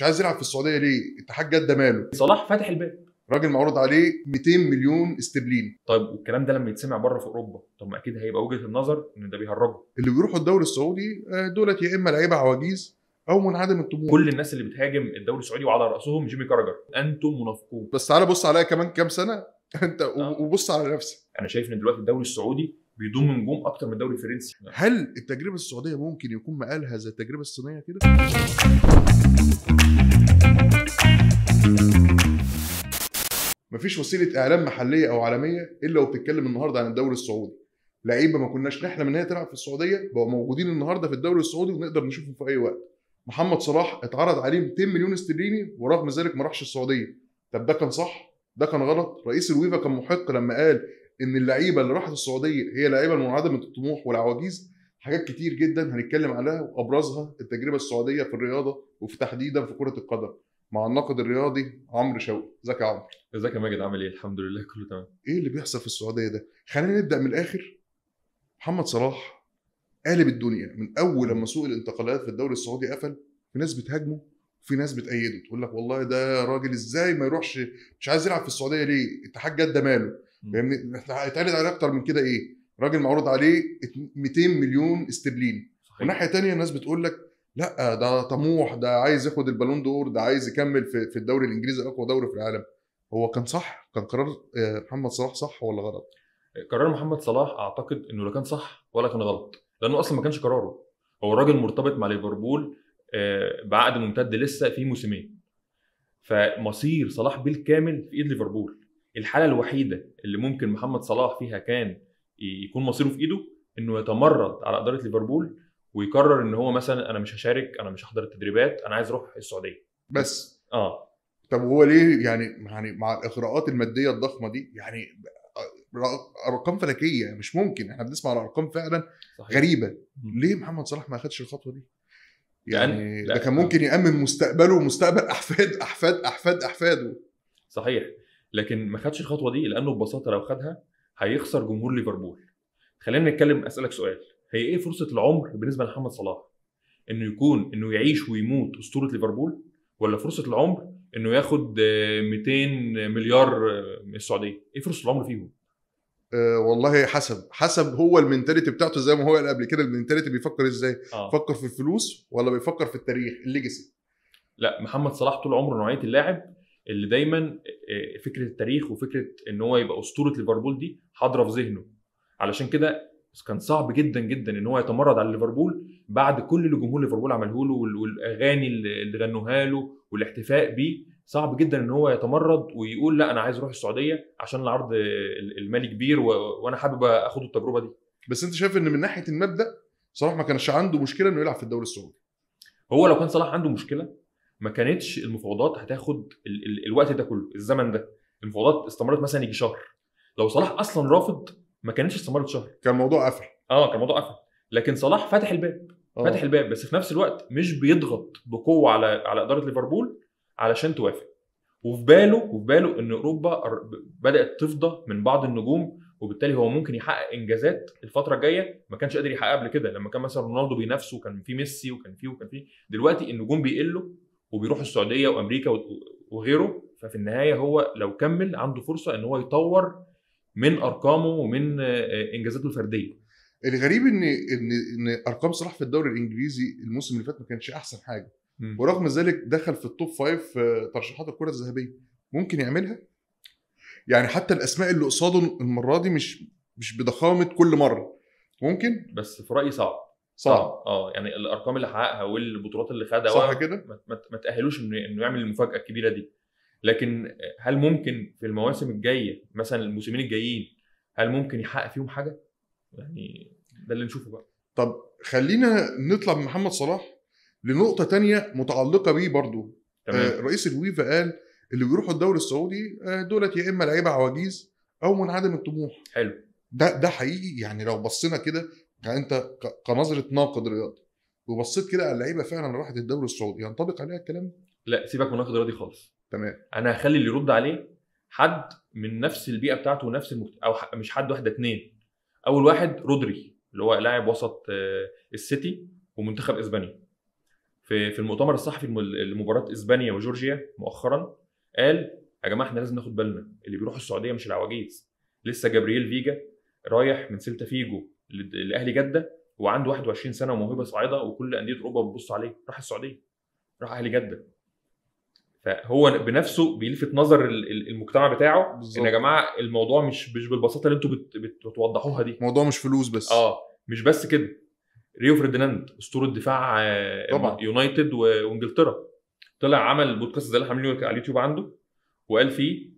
مش عايز يلعب في السعوديه ليه؟ اتحاد جده ماله؟ صلاح فاتح الباب راجل معروض عليه 200 مليون استرليني طيب والكلام ده لما يتسمع بره في اوروبا طب ما اكيد هيبقى وجهه النظر ان ده بيهرجه اللي بيروحوا الدوري السعودي آه، دولت يا اما لعيبه عواجيز او منعدم الطموح كل الناس اللي بتهاجم الدوري السعودي وعلى راسهم جيمي كاراجر انتم منافقون بس تعالى بص عليا كمان كام سنه انت أه. وبص على نفسك انا شايف ان دلوقتي الدوري السعودي بيضم نجوم اكتر من الدوري الفرنسي هل التجربه السعوديه ممكن يكون مقالها زي التجربه الصينيه كده؟ مفيش وسيله اعلام محليه او عالميه الا وبتتكلم النهارده عن الدوري السعودي لعيبه ما كناش نحلم ان هي تلعب في السعوديه بقوا موجودين النهارده في الدوري السعودي ونقدر نشوفهم في اي وقت محمد صلاح اتعرض عليه 200 مليون استرليني ورغم ذلك ما راحش السعوديه طب ده كان صح ده كان غلط رئيس الويفا كان محق لما قال ان اللعيبه اللي راحت السعوديه هي لعيبه منعدمه الطموح والعواجيز حاجات كتير جدا هنتكلم عليها وابرزها التجربه السعوديه في الرياضه وفي تحديدا في كره القدم مع الناقد الرياضي عمرو شوقي ازيك يا عمرو ازيك يا ماجد عامل ايه الحمد لله كله تمام ايه اللي بيحصل في السعوديه ده خلينا نبدا من الاخر محمد صلاح قالب الدنيا من اول لما سوق الانتقالات في الدوري السعودي قفل في ناس بتهاجمه وفي ناس بتأيده تقول لك والله ده راجل ازاي ما يروحش مش عايز يلعب في السعوديه ليه؟ اتحاد جده ماله؟ فاهمني احنا هيتعرض عليه اكتر من كده ايه راجل معروض عليه 200 مليون استرليني والناحيه ثانيه الناس بتقول لك لا ده طموح ده عايز ياخد البالون دور ده عايز يكمل في, في الدوري الانجليزي اقوى دوري في العالم هو كان صح كان قرار آه، محمد صلاح صح ولا غلط قرار محمد صلاح اعتقد انه لا كان صح ولا كان غلط لانه اصلا ما كانش قراره هو راجل مرتبط مع ليفربول آه، بعقد ممتد لسه في موسمين فمصير صلاح بالكامل في ايد ليفربول الحاله الوحيده اللي ممكن محمد صلاح فيها كان يكون مصيره في ايده انه يتمرد على اداره ليفربول ويقرر ان هو مثلا انا مش هشارك انا مش هحضر التدريبات انا عايز اروح السعوديه بس اه طب هو ليه يعني يعني مع الاغراءات الماديه الضخمه دي يعني ارقام فلكيه مش ممكن احنا بنسمع ارقام فعلا صحيح. غريبه ليه محمد صلاح ما خدش الخطوه دي؟ يعني ده كان ممكن يامن مستقبله ومستقبل احفاد احفاد احفاد احفاده صحيح لكن ما خدش الخطوه دي لانه ببساطه لو خدها هيخسر جمهور ليفربول خلينا نتكلم اسالك سؤال هي ايه فرصه العمر بالنسبه لمحمد صلاح انه يكون انه يعيش ويموت اسطوره ليفربول ولا فرصه العمر انه ياخد 200 آه، مليار من آه، السعوديه ايه فرصه العمر فيهم أه والله حسب حسب هو المنتاليتي بتاعته زي ما هو قال قبل كده المنتاليتي بيفكر ازاي آه. فكر في الفلوس ولا بيفكر في التاريخ الليجاسي لا محمد صلاح طول عمره نوعيه اللاعب اللي دايما آه، آه، فكره التاريخ وفكره ان هو يبقى اسطوره ليفربول دي حاضره في ذهنه علشان كده كان صعب جدا جدا ان هو يتمرد على ليفربول بعد كل اللي جمهور ليفربول عمله له والاغاني اللي غنوها له والاحتفاء بيه صعب جدا ان هو يتمرد ويقول لا انا عايز اروح السعوديه عشان العرض المالي كبير وانا حابب اخد التجربه دي بس انت شايف ان من ناحيه المبدا صلاح ما كانش عنده مشكله انه يلعب في الدوري السعودي هو لو كان صلاح عنده مشكله ما كانتش المفاوضات هتاخد ال ال الوقت ده كله الزمن ده المفاوضات استمرت مثلا يجي شهر لو صلاح اصلا رافض ما كانتش استمرت شهر كان الموضوع قفل اه كان الموضوع قفل لكن صلاح فتح الباب أوه. فتح الباب بس في نفس الوقت مش بيضغط بقوه على على اداره ليفربول علشان توافق وفي باله وفي باله ان اوروبا بدات تفضى من بعض النجوم وبالتالي هو ممكن يحقق انجازات الفتره الجايه ما كانش قادر يحققها قبل كده لما كان مثلا رونالدو بينافسه وكان في ميسي وكان فيه وكان فيه دلوقتي النجوم بيقلوا وبيروح السعوديه وامريكا وغيره ففي النهايه هو لو كمل عنده فرصه ان هو يطور من ارقامه ومن آه، انجازاته الفرديه الغريب ان ان ان ارقام صلاح في الدوري الانجليزي الموسم اللي فات ما كانش احسن حاجه ورغم ذلك دخل في التوب فايف في ترشيحات الكره الذهبيه ممكن يعملها يعني حتى الاسماء اللي قصاده المره دي مش مش بضخامه كل مره ممكن بس في رايي صعب صعب اه،, اه يعني الارقام اللي حققها والبطولات اللي خدها صح كده ما تاهلوش انه انه يعمل المفاجاه الكبيره دي لكن هل ممكن في المواسم الجايه مثلا الموسمين الجايين هل ممكن يحقق فيهم حاجه يعني ده اللي نشوفه بقى طب خلينا نطلع من محمد صلاح لنقطه تانية متعلقه بيه برضو تمام. آه رئيس الويفا قال اللي بيروحوا الدوري السعودي آه دولت يا اما لعيبه عواجيز او منعدم الطموح حلو ده ده حقيقي يعني لو بصينا كده يعني انت كنظره ناقد رياضي وبصيت كده على اللعيبه فعلا راحت الدوري السعودي ينطبق عليها الكلام لا سيبك من ناقد رياضي خالص تمام انا هخلي اللي يرد عليه حد من نفس البيئه بتاعته ونفس المكت... او مش حد واحده اثنين اول واحد رودري اللي هو لاعب وسط آه، السيتي ومنتخب اسبانيا في في المؤتمر الصحفي لمباراه اسبانيا وجورجيا مؤخرا قال يا جماعه احنا لازم ناخد بالنا اللي بيروح السعوديه مش العواجيز لسه جابرييل فيجا رايح من سيلتا فيجو لاهلي جده وعنده 21 سنه وموهبه صاعده وكل انديه اوروبا بتبص عليه راح السعوديه راح اهلي جده فهو بنفسه بيلفت نظر المجتمع بتاعه بالزبط. ان يا جماعه الموضوع مش مش بالبساطه اللي انتم بتوضحوها دي الموضوع مش فلوس بس اه مش بس كده ريو فرديناند اسطوره دفاع آه، طبعا يونايتد وانجلترا طلع عمل بودكاست زي اللي احنا على اليوتيوب عنده وقال فيه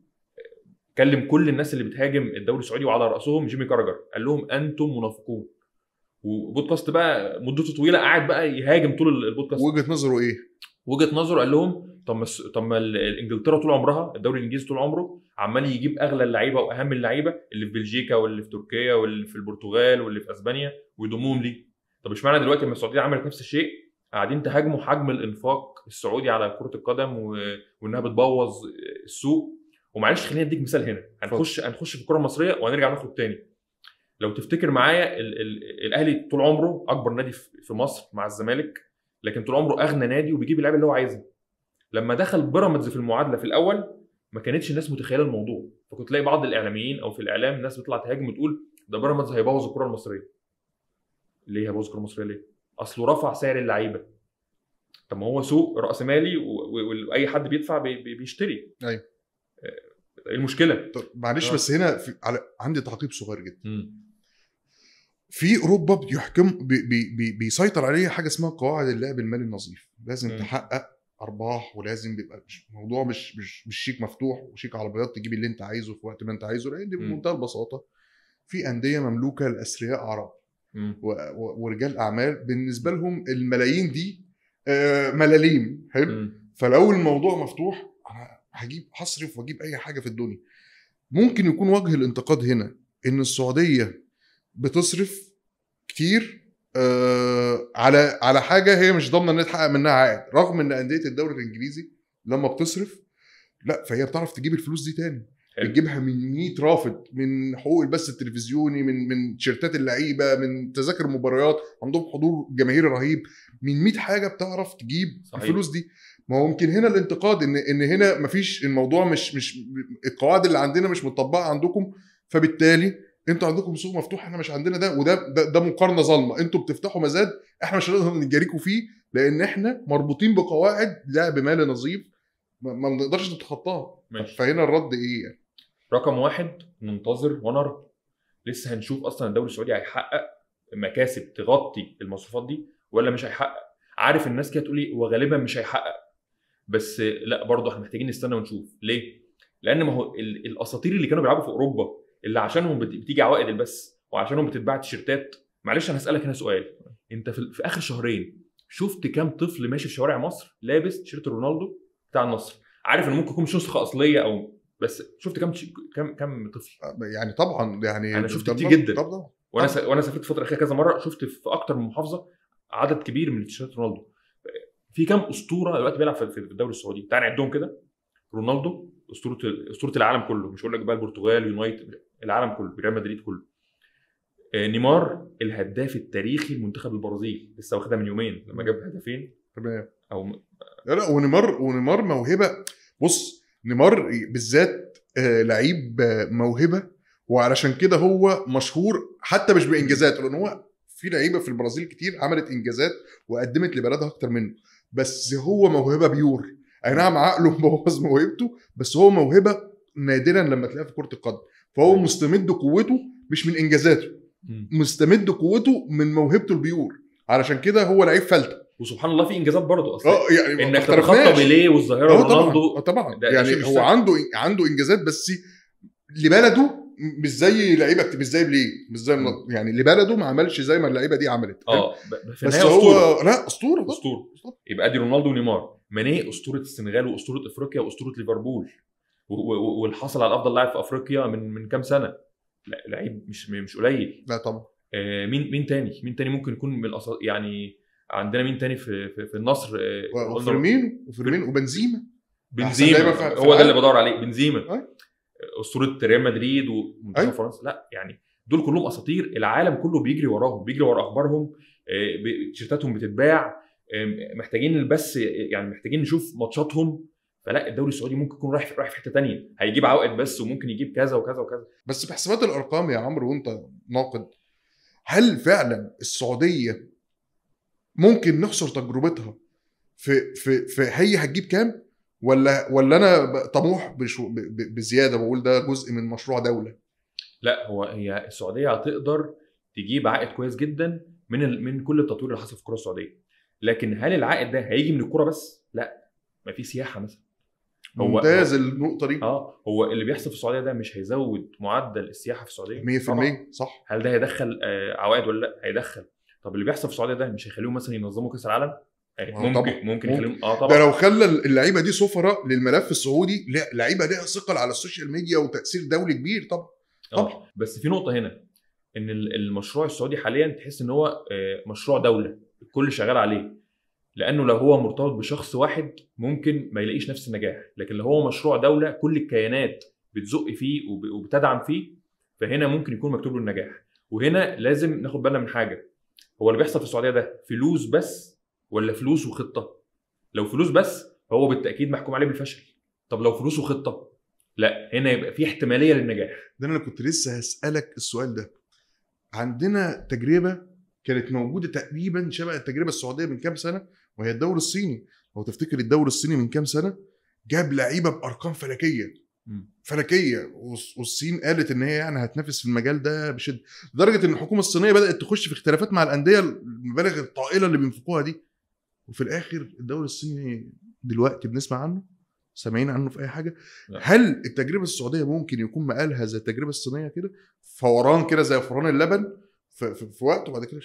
كلم كل الناس اللي بتهاجم الدوري السعودي وعلى راسهم جيمي كارجر قال لهم انتم منافقون وبودكاست بقى مدته طويله قاعد بقى يهاجم طول البودكاست وجهه نظره ايه؟ وجهه نظره قال لهم طب ما طب ما انجلترا طول عمرها الدوري الانجليزي طول عمره عمال يجيب اغلى اللعيبه واهم اللعيبه اللي في بلجيكا واللي في تركيا واللي في البرتغال واللي في اسبانيا ويضمهم ليه؟ طب اشمعنى دلوقتي لما السعوديه عملت نفس الشيء قاعدين تهاجموا حجم الانفاق السعودي على كره القدم وانها بتبوظ السوق ومعلش خليني اديك مثال هنا هنخش هنخش في الكره المصريه وهنرجع نخرج تاني لو تفتكر معايا ال ال الاهلي طول عمره اكبر نادي في مصر مع الزمالك لكن طول عمره اغنى نادي وبيجيب اللعيبه اللي هو عايزها لما دخل بيراميدز في المعادله في الاول ما كانتش الناس متخيله الموضوع فكنت تلاقي بعض الاعلاميين او في الاعلام ناس بتطلع تهاجم وتقول ده بيراميدز هيبوظ الكره المصريه ليه هيبوظ الكره المصريه ليه اصله رفع سعر اللعيبه طب ما هو سوق راسمالي واي حد بيدفع بيشتري ايوه إيه المشكله طب معلش آه. بس هنا في على عندي تعقيب صغير جدا م. في اوروبا بيحكم بي بي بيسيطر عليها حاجه اسمها قواعد اللعب المالي النظيف لازم م. تحقق ارباح ولازم بيبقى الموضوع مش مش مش شيك مفتوح وشيك على بياض تجيب اللي انت عايزه في وقت ما انت عايزه لان بمنتهى البساطه في انديه مملوكه لاثرياء عرب ورجال اعمال بالنسبه لهم الملايين دي آه، ملاليم حلو فلو الموضوع مفتوح هجيب هصرف واجيب اي حاجه في الدنيا ممكن يكون وجه الانتقاد هنا ان السعوديه بتصرف كتير آه، على على حاجه هي مش ضامنه انها تحقق منها عائد رغم ان انديه الدوري الانجليزي لما بتصرف لا فهي بتعرف تجيب الفلوس دي تاني حلو. بتجيبها من 100 رافض من حقوق البث التلفزيوني من من تيشيرتات اللعيبه من تذاكر مباريات عندهم حضور جماهيري رهيب من 100 حاجه بتعرف تجيب صحيح. الفلوس دي ما هو يمكن هنا الانتقاد ان ان هنا مفيش الموضوع مش مش القواعد اللي عندنا مش مطبقه عندكم فبالتالي انتوا عندكم سوق مفتوح احنا مش عندنا ده وده ده, ده مقارنه ظالمه انتوا بتفتحوا مزاد احنا مش هنقدر نجاريكم فيه لان احنا مربوطين بقواعد لعب مال نظيف ما بنقدرش نتخطاها فهنا الرد ايه يعني رقم واحد ننتظر ونرى لسه هنشوف اصلا الدوري السعودي هيحقق مكاسب تغطي المصروفات دي ولا مش هيحقق عارف الناس كده تقول إيه؟ هو وغالبا مش هيحقق بس لا برضه احنا محتاجين نستنى ونشوف ليه؟ لان ما هو الاساطير اللي كانوا بيلعبوا في اوروبا اللي عشانهم بتيجي عوائد البث وعشانهم بتتباع تيشيرتات معلش انا هسالك هنا سؤال انت في, اخر شهرين شفت كام طفل ماشي في شوارع مصر لابس تيشيرت رونالدو بتاع النصر عارف ان ممكن يكون مش نسخه اصليه او بس شفت كام كام كام طفل يعني طبعا يعني انا شفت كتير جدا طبعا وانا وانا سافرت الفتره الاخيره كذا مره شفت في اكتر من محافظه عدد كبير من تيشيرت رونالدو في كام اسطوره دلوقتي بيلعب في الدوري السعودي تعال نعدهم كده رونالدو اسطوره اسطوره العالم كله مش هقول لك بقى البرتغال يونايتد العالم كله ريال مدريد كله آه، نيمار الهداف التاريخي لمنتخب البرازيل لسه واخدها من يومين لما جاب هدفين تمام او لا لا ونيمار ونيمار موهبه بص نيمار بالذات آه، لعيب آه، موهبه وعلشان كده هو مشهور حتى مش بانجازاته لان هو في لعيبه في البرازيل كتير عملت انجازات وقدمت لبلدها اكتر منه بس هو موهبه بيور اي نعم عقله مبوظ موهبته بس هو موهبه نادرا لما تلاقيها في كره القدم فهو طيب. مستمد قوته مش من انجازاته مستمد قوته من موهبته البيور علشان كده هو لعيب فلته وسبحان الله في انجازات برضه اصلا اه يعني انك تتخطى بيليه والظاهره آه، رونالدو آه، طبعا, طبعا. يعني هو عنده عنده انجازات بس لبلده مش زي لعيبه مش زي ليه مش زي يعني لبلده ما عملش زي ما اللعيبه دي عملت اه بس هو أسطورة. لا اسطوره اسطوره يبقى ادي رونالدو ونيمار ماني اسطوره السنغال واسطوره افريقيا واسطوره ليفربول واللي حصل على افضل لاعب في افريقيا من من كام سنه لا لعيب مش مش قليل لا طبعا آه مين مين تاني مين تاني ممكن يكون من الأصل يعني عندنا مين تاني في في, في النصر آه وفيرمينو وفيرمينو وبنزيما بنزيما هو ده اللي بدور عليه بنزيما اسطوره ريال مدريد ومنتخب أيوة. فرنسا لا يعني دول كلهم اساطير العالم كله بيجري وراهم بيجري ورا اخبارهم آه، تيشيرتاتهم بتتباع آه، محتاجين بس يعني محتاجين نشوف ماتشاتهم فلا الدوري السعودي ممكن يكون رايح رايح في حته ثانيه هيجيب عوائد بس وممكن يجيب كذا وكذا وكذا بس بحسابات الارقام يا عمرو وانت ناقد هل فعلا السعوديه ممكن نخسر تجربتها في في في هي هتجيب كام ولا ولا انا طموح بزياده بقول ده جزء من مشروع دوله لا هو هي السعوديه هتقدر تجيب عائد كويس جدا من من كل التطوير اللي حصل في الكره السعوديه لكن هل العائد ده هيجي من الكره بس لا ما في سياحه مثلا هو ممتاز النقطه دي اه هو اللي بيحصل في السعوديه ده مش هيزود معدل السياحه في السعوديه 100% صح هل ده هيدخل آه، عوائد ولا لا هيدخل طب اللي بيحصل في السعوديه ده مش هيخليهم مثلا ينظموا كاس العالم آه، ممكن طبعا. ممكن يخليهم اه طبعا ده لو خلى اللعيبه دي سفراء للملف السعودي لا لعيبه ليها ثقل على السوشيال ميديا وتاثير دولي كبير طبعا آه، طبعا بس في نقطه هنا ان المشروع السعودي حاليا تحس ان هو آه، مشروع دوله الكل شغال عليه لانه لو هو مرتبط بشخص واحد ممكن ما يلاقيش نفس النجاح لكن لو هو مشروع دوله كل الكيانات بتزق فيه وبتدعم فيه فهنا ممكن يكون مكتوب له النجاح وهنا لازم ناخد بالنا من حاجه هو اللي بيحصل في السعوديه ده فلوس بس ولا فلوس وخطه لو فلوس بس هو بالتاكيد محكوم عليه بالفشل طب لو فلوس وخطه لا هنا يبقى في احتماليه للنجاح ده انا كنت لسه هسالك السؤال ده عندنا تجربه كانت موجوده تقريبا شبه التجربه السعوديه من كام سنه وهي الدوري الصيني لو تفتكر الدوري الصيني من كام سنه جاب لعيبه بارقام فلكيه فلكيه والصين قالت ان هي يعني هتنافس في المجال ده بشده لدرجه ان الحكومه الصينيه بدات تخش في اختلافات مع الانديه المبالغ الطائله اللي بينفقوها دي وفي الاخر الدوري الصيني دلوقتي بنسمع عنه سامعين عنه في اي حاجه لا. نعم. هل التجربه السعوديه ممكن يكون مقالها زي التجربه الصينيه كده فوران كده زي فوران اللبن في, في, في وقت وبعد كده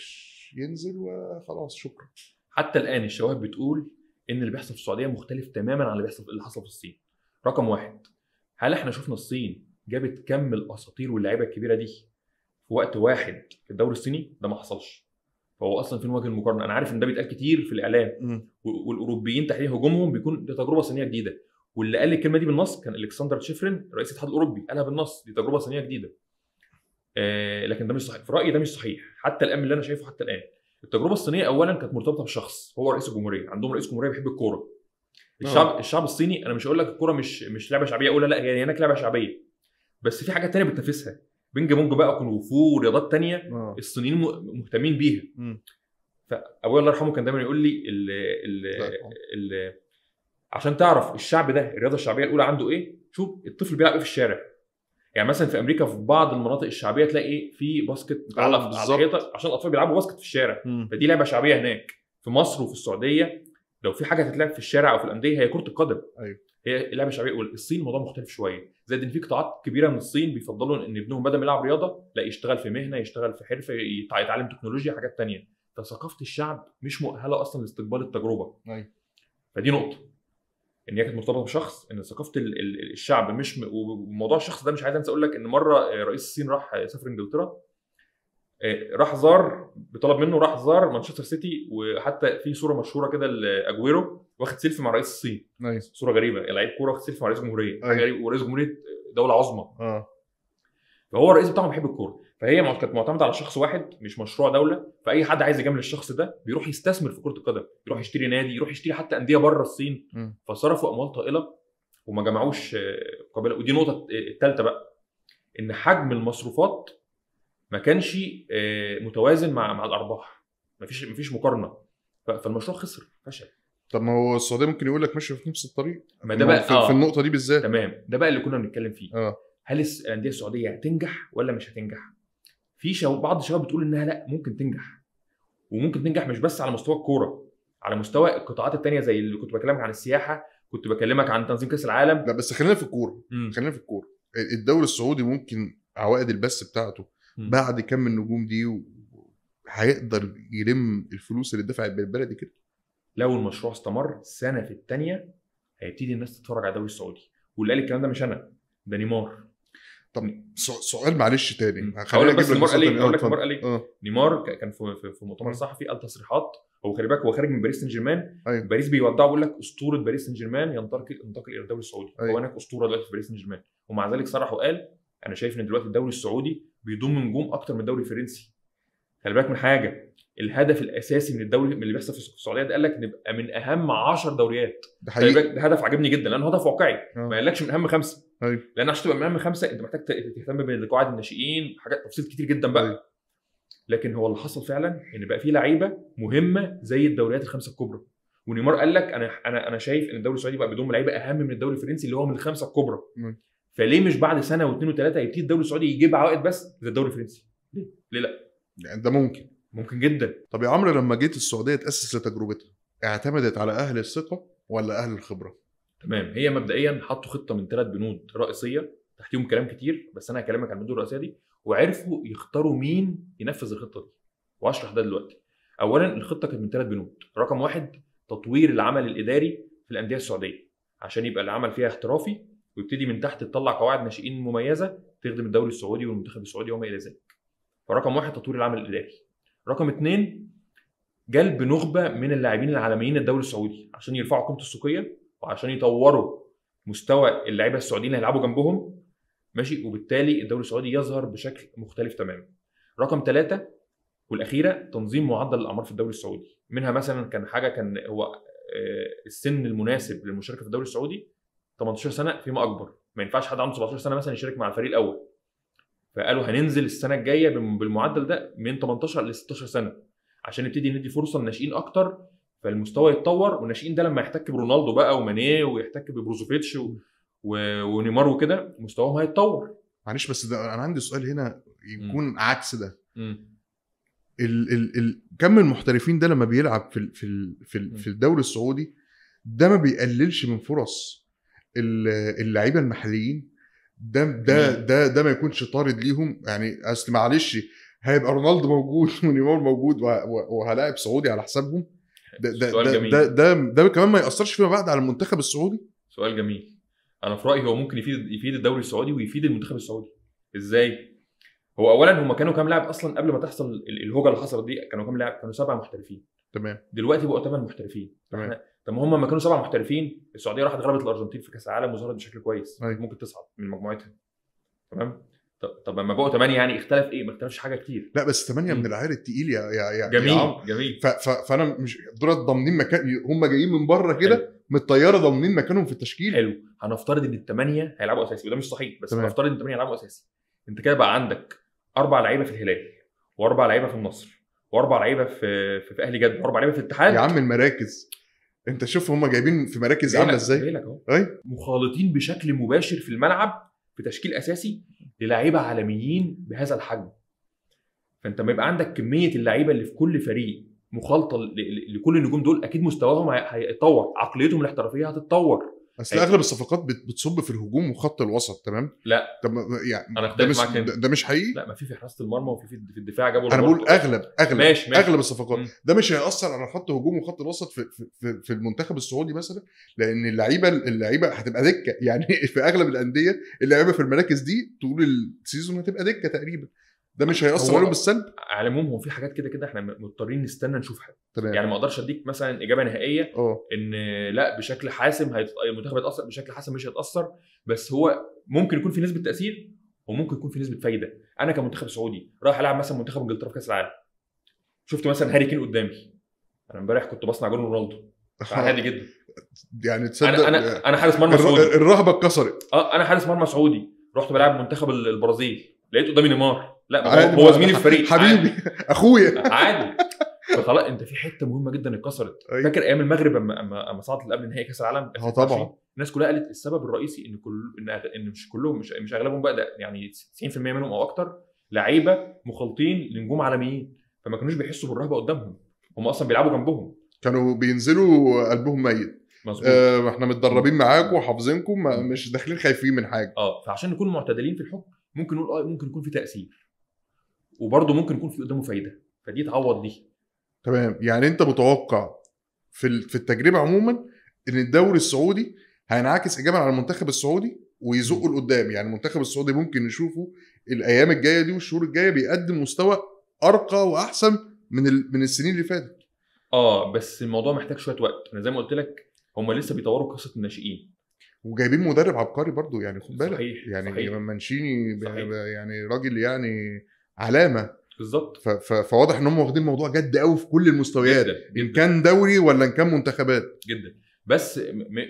ينزل وخلاص شكرا حتى الان الشواهد بتقول ان اللي بيحصل في السعوديه مختلف تماما عن اللي بيحصل اللي حصل في الصين رقم واحد هل احنا شفنا الصين جابت كم الاساطير واللعيبه الكبيره دي في وقت واحد في الدوري الصيني ده ما حصلش فهو اصلا فين وجه المقارنه انا عارف ان ده بيتقال كتير في الاعلام والاوروبيين تحديدا هجومهم بيكون دي تجربه صينيه جديده واللي قال الكلمه دي بالنص كان الكسندر تشيفرين رئيس الاتحاد الاوروبي قالها بالنص دي تجربه صينيه جديده آه لكن ده مش صحيح في رايي ده مش صحيح حتى الان اللي انا شايفه حتى الان التجربه الصينيه اولا كانت مرتبطه بشخص هو رئيس الجمهوريه عندهم رئيس جمهوريه بيحب الكوره الشعب أوه. الشعب الصيني انا مش هقول لك الكوره مش مش لعبه شعبيه اقول لا هي هناك لعبه شعبيه بس في حاجات تانية بتنافسها بينج بونج بقى كونغ فو ورياضات آه. الصينيين مهتمين بيها فابويا الله يرحمه كان دايما يقول لي الـ الـ الـ عشان تعرف الشعب ده الرياضه الشعبيه الاولى عنده ايه شوف الطفل بيلعب ايه في الشارع يعني مثلا في امريكا في بعض المناطق الشعبيه تلاقي في باسكت على الحيطه عشان الاطفال بيلعبوا باسكت في الشارع م. فدي لعبه شعبيه هناك في مصر وفي السعوديه لو في حاجه هتتلعب في الشارع او في الانديه هي كره القدم ايوه هي اللعبه شعبيه الصين الموضوع مختلف شويه زائد ان في قطاعات كبيره من الصين بيفضلوا ان ابنهم بدل ما يلعب رياضه لا يشتغل في مهنه يشتغل في حرفه يتعلم تكنولوجيا حاجات تانية فثقافه الشعب مش مؤهله اصلا لاستقبال التجربه فدي نقطه ان هي كانت مرتبطه بشخص ان ثقافه الشعب مش م... وموضوع الشخص ده مش عايز انسى اقول لك ان مره آه، رئيس الصين راح آه، سافر انجلترا آه، راح زار بطلب منه راح زار مانشستر سيتي وحتى في صوره مشهوره كده لاجويرو واخد سيلفي مع رئيس الصين نايس أيوه. صوره غريبه يعني لعيب كوره واخد سيلفي مع رئيس الجمهوريه غريب أيوه. يعني ورئيس جمهوريه دوله عظمى اه فهو الرئيس بتاعهم بيحب الكوره فهي كانت معتمده على شخص واحد مش مشروع دوله فاي حد عايز يجامل الشخص ده بيروح يستثمر في كره القدم يروح يشتري نادي يروح يشتري حتى انديه بره الصين م. فصرفوا اموال طائله وما جمعوش آه، قابله ودي النقطه الثالثه بقى ان حجم المصروفات ما كانش آه، متوازن مع مع الارباح ما فيش مقارنه فالمشروع خسر فشل طب ما هو السعوديه ممكن يقول لك ماشي في نفس الطريق ما ده بقى في, آه. في النقطه دي بالذات تمام ده بقى اللي كنا بنتكلم فيه آه. هل الانديه السعوديه هتنجح ولا مش هتنجح في شو... بعض الشباب بتقول انها لا ممكن تنجح وممكن تنجح مش بس على مستوى الكوره على مستوى القطاعات الثانيه زي اللي كنت بكلمك عن السياحه كنت بكلمك عن تنظيم كاس العالم لا بس خلينا في الكوره خلينا في الكوره الدوري السعودي ممكن عوائد البث بتاعته م. بعد كم النجوم دي هيقدر يلم الفلوس اللي دفعت بالبلدي كده لو المشروع استمر سنه في الثانيه هيبتدي الناس تتفرج على الدوري السعودي واللي قال الكلام ده مش انا ده نيمار طب سؤال معلش تاني هقول لك بس نيمار قال إيه؟ هقول لك نيمار قال إيه؟ آه. نيمار كان في مؤتمر صحفي قال تصريحات هو خلي بالك هو خارج من باريس سان جيرمان أيوة. باريس بيودعه بيقول لك اسطوره باريس سان جيرمان ينتقل ينتقل الى الدوري السعودي أيوة. هو هناك اسطوره دلوقتي في باريس سان جيرمان ومع ذلك صرح وقال انا شايف ان دلوقتي الدوري السعودي بيضم نجوم اكتر من الدوري الفرنسي خلي بالك من حاجه الهدف الاساسي من الدوري من اللي بيحصل في السعوديه ده قال لك نبقى من اهم 10 دوريات ده حقيقي ده هدف عاجبني جدا لانه هدف واقعي أوه. ما قالكش من اهم خمسه ايوه لان عشان تبقى من اهم خمسه انت محتاج تهتم بقواعد الناشئين حاجات تفاصيل كتير جدا بقى أيوه. لكن هو اللي حصل فعلا ان بقى في لعيبه مهمه زي الدوريات الخمسه الكبرى ونيمار قال لك انا انا انا شايف ان الدوري السعودي بقى بدون لعيبه اهم من الدوري الفرنسي اللي هو من الخمسه الكبرى طيب. فليه مش بعد سنه واثنين وثلاثه يبتدي الدوري السعودي يجيب عوائد بس زي الدوري الفرنسي ليه؟ ليه لا؟ يعني ده ممكن ممكن جدا طب يا عمرو لما جيت السعوديه تاسس لتجربتها اعتمدت على اهل الثقه ولا اهل الخبره تمام هي مبدئيا حطوا خطه من ثلاث بنود رئيسيه تحتيهم كلام كتير بس انا هكلمك عن البنود الرئيسيه دي وعرفوا يختاروا مين ينفذ الخطه دي واشرح ده دلوقتي اولا الخطه كانت من ثلاث بنود رقم واحد تطوير العمل الاداري في الانديه السعوديه عشان يبقى العمل فيها احترافي ويبتدي من تحت تطلع قواعد ناشئين مميزه تخدم الدوري السعودي والمنتخب السعودي وما الى ذلك فرقم واحد تطوير العمل الاداري رقم اثنين جلب نخبه من اللاعبين العالميين الدوري السعودي عشان يرفعوا قيمته السوقيه وعشان يطوروا مستوى اللعيبه السعوديين اللي هيلعبوا جنبهم ماشي وبالتالي الدوري السعودي يظهر بشكل مختلف تماما رقم ثلاثة والأخيرة تنظيم معدل الأعمار في الدوري السعودي منها مثلا كان حاجة كان هو آه، السن المناسب للمشاركة في الدوري السعودي 18 سنة فيما أكبر ما ينفعش حد عنده 17 سنة مثلا يشارك مع الفريق الأول فقالوا هننزل السنه الجايه بالمعدل ده من 18 ل 16 سنه عشان نبتدي ندي فرصه للناشئين اكتر فالمستوى يتطور والناشئين ده لما يحتك برونالدو بقى ومانيه ويحتك ببروزوفيتش و... و... ونيمار وكده مستواهم هيتطور معلش بس ده انا عندي سؤال هنا يكون م. عكس ده ال... ال... ال... كم المحترفين ده لما بيلعب في ال... في ال... في, ال... في الدوري السعودي ده ما بيقللش من فرص اللعيبه المحليين ده ده ده ده ما يكونش طارد ليهم يعني اصل معلش هيبقى رونالدو موجود ونيمار موجود وهلاعب سعودي على حسابهم ده ده سؤال ده, جميل. ده ده ده كمان ما ياثرش فيما بعد على المنتخب السعودي سؤال جميل انا في رايي هو ممكن يفيد يفيد الدوري السعودي ويفيد المنتخب السعودي ازاي هو اولا هم كانوا كام لاعب اصلا قبل ما تحصل الهوجه اللي حصلت دي كانوا كام لاعب كانوا سبعه محترفين تمام دلوقتي بقوا ثمان محترفين تمام طب ما هم ما كانوا سبع محترفين السعوديه راحت غلبت الارجنتين في كاس العالم وظهرت بشكل كويس أي. أيوة. ممكن تصعد من مجموعتها تمام طب لما بقوا ثمانيه يعني اختلف ايه؟ ما اختلفش حاجه كتير لا بس ثمانيه من العيار التقيل يا يا يا جميل يا جميل ف ف فانا مش دول ضامنين مكان هم جايين من بره كده من الطياره ضامنين مكانهم في التشكيل حلو هنفترض ان الثمانيه هيلعبوا اساسي وده مش صحيح بس هنفترض ان الثمانيه هيلعبوا اساسي انت كده بقى عندك اربع لعيبه في الهلال واربع لعيبه في النصر واربع لعيبه في في, اهلي جده واربع لعيبه في الاتحاد يا عم المراكز انت شوف هم جايبين في مراكز عامله ازاي اي مخالطين بشكل مباشر في الملعب في تشكيل اساسي للاعيبه عالميين بهذا الحجم فانت ما يبقى عندك كميه اللعيبه اللي في كل فريق مخالطه لكل النجوم دول اكيد مستواهم هيتطور عقليتهم الاحترافيه هتتطور اصل أيوة. اغلب الصفقات بتصب في الهجوم وخط الوسط تمام لا طب يعني انا ده مش ده, مش حقيقي لا ما في في حراسه المرمى وفي في الدفاع جابوا انا بقول اغلب اغلب ماشي ماشي. اغلب الصفقات مم. ده مش هياثر على خط هجوم وخط الوسط في في, في المنتخب السعودي مثلا لان اللعيبه اللعيبه هتبقى دكه يعني في اغلب الانديه اللعيبه في المراكز دي طول السيزون هتبقى دكه تقريبا ده مش هياثر عليهم بالسلب على العموم هو في حاجات كده كده احنا مضطرين نستنى نشوف حاجه تمام. يعني ما اقدرش اديك مثلا اجابه نهائيه أوه. ان لا بشكل حاسم هيت... المنتخب هيتاثر بشكل حاسم مش هيتاثر بس هو ممكن يكون في نسبه تاثير وممكن يكون في نسبه فايده انا كمنتخب سعودي رايح العب مثلا منتخب انجلترا في كاس العالم شفت مثلا هاري كين قدامي انا امبارح كنت بصنع جون رونالدو عادي جدا يعني تصدق انا انا, أنا حارس مرمى سعودي الرهبه اتكسرت اه انا حارس مرمى سعودي رحت بلعب منتخب البرازيل لقيت قدامي نيمار لا هو في الفريق حبيبي اخويا عادي فخلاص انت في حته مهمه جدا اتكسرت أيوه. فاكر ايام المغرب اما اما اما صعدت لقبل نهائي كاس العالم اه طبعا الناس كلها قالت السبب الرئيسي ان كل ان ان مش كلهم مش مش اغلبهم بقى ده يعني 90% منهم او اكتر لعيبه مخالطين لنجوم عالميين فما كانوش بيحسوا بالرهبه قدامهم هم اصلا بيلعبوا جنبهم كانوا بينزلوا قلبهم ميت مظبوط آه احنا متدربين معاكم وحافظينكم مش داخلين خايفين من حاجه اه فعشان نكون معتدلين في الحكم ممكن نقول اه ممكن يكون في تاثير وبرده ممكن يكون في قدامه فايده فدي تعوض دي تمام يعني انت متوقع في في التجربه عموما ان الدوري السعودي هينعكس ايجابا على المنتخب السعودي ويزقه لقدام يعني المنتخب السعودي ممكن نشوفه الايام الجايه دي والشهور الجايه بيقدم مستوى ارقى واحسن من من السنين اللي فاتت اه بس الموضوع محتاج شويه وقت انا زي ما قلت لك هم لسه بيطوروا قصه الناشئين وجايبين مدرب عبقري برضو يعني خد بالك صحيح. يعني صحيح. منشيني يعني راجل يعني علامه بالظبط فواضح ان هم واخدين الموضوع جد قوي في كل المستويات جداً. ان كان دوري ولا ان كان منتخبات جدا بس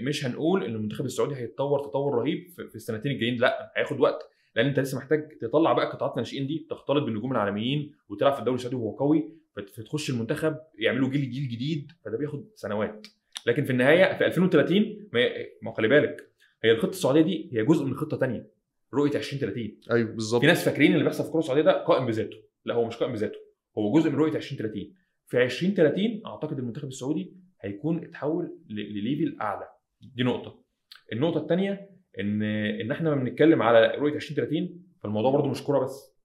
مش هنقول ان المنتخب السعودي هيتطور تطور رهيب في السنتين الجايين لا هياخد وقت لان انت لسه محتاج تطلع بقى قطاعات الناشئين دي تختلط بالنجوم العالميين وتلعب في الدوري السعودي وهو قوي فتخش المنتخب يعملوا جيل جيل جديد فده بياخد سنوات لكن في النهايه في 2030 ما ما خلي بالك هي الخطه السعوديه دي هي جزء من خطه ثانيه رؤيه 2030 ايوه بالظبط في ناس فاكرين اللي بيحصل في الكره السعوديه ده قائم بذاته لا هو مش قائم بذاته هو جزء من رؤيه 2030 في 2030 اعتقد المنتخب السعودي هيكون اتحول لليفل اعلى دي نقطه النقطه الثانيه ان ان احنا لما بنتكلم على رؤيه 2030 فالموضوع برده مش كوره بس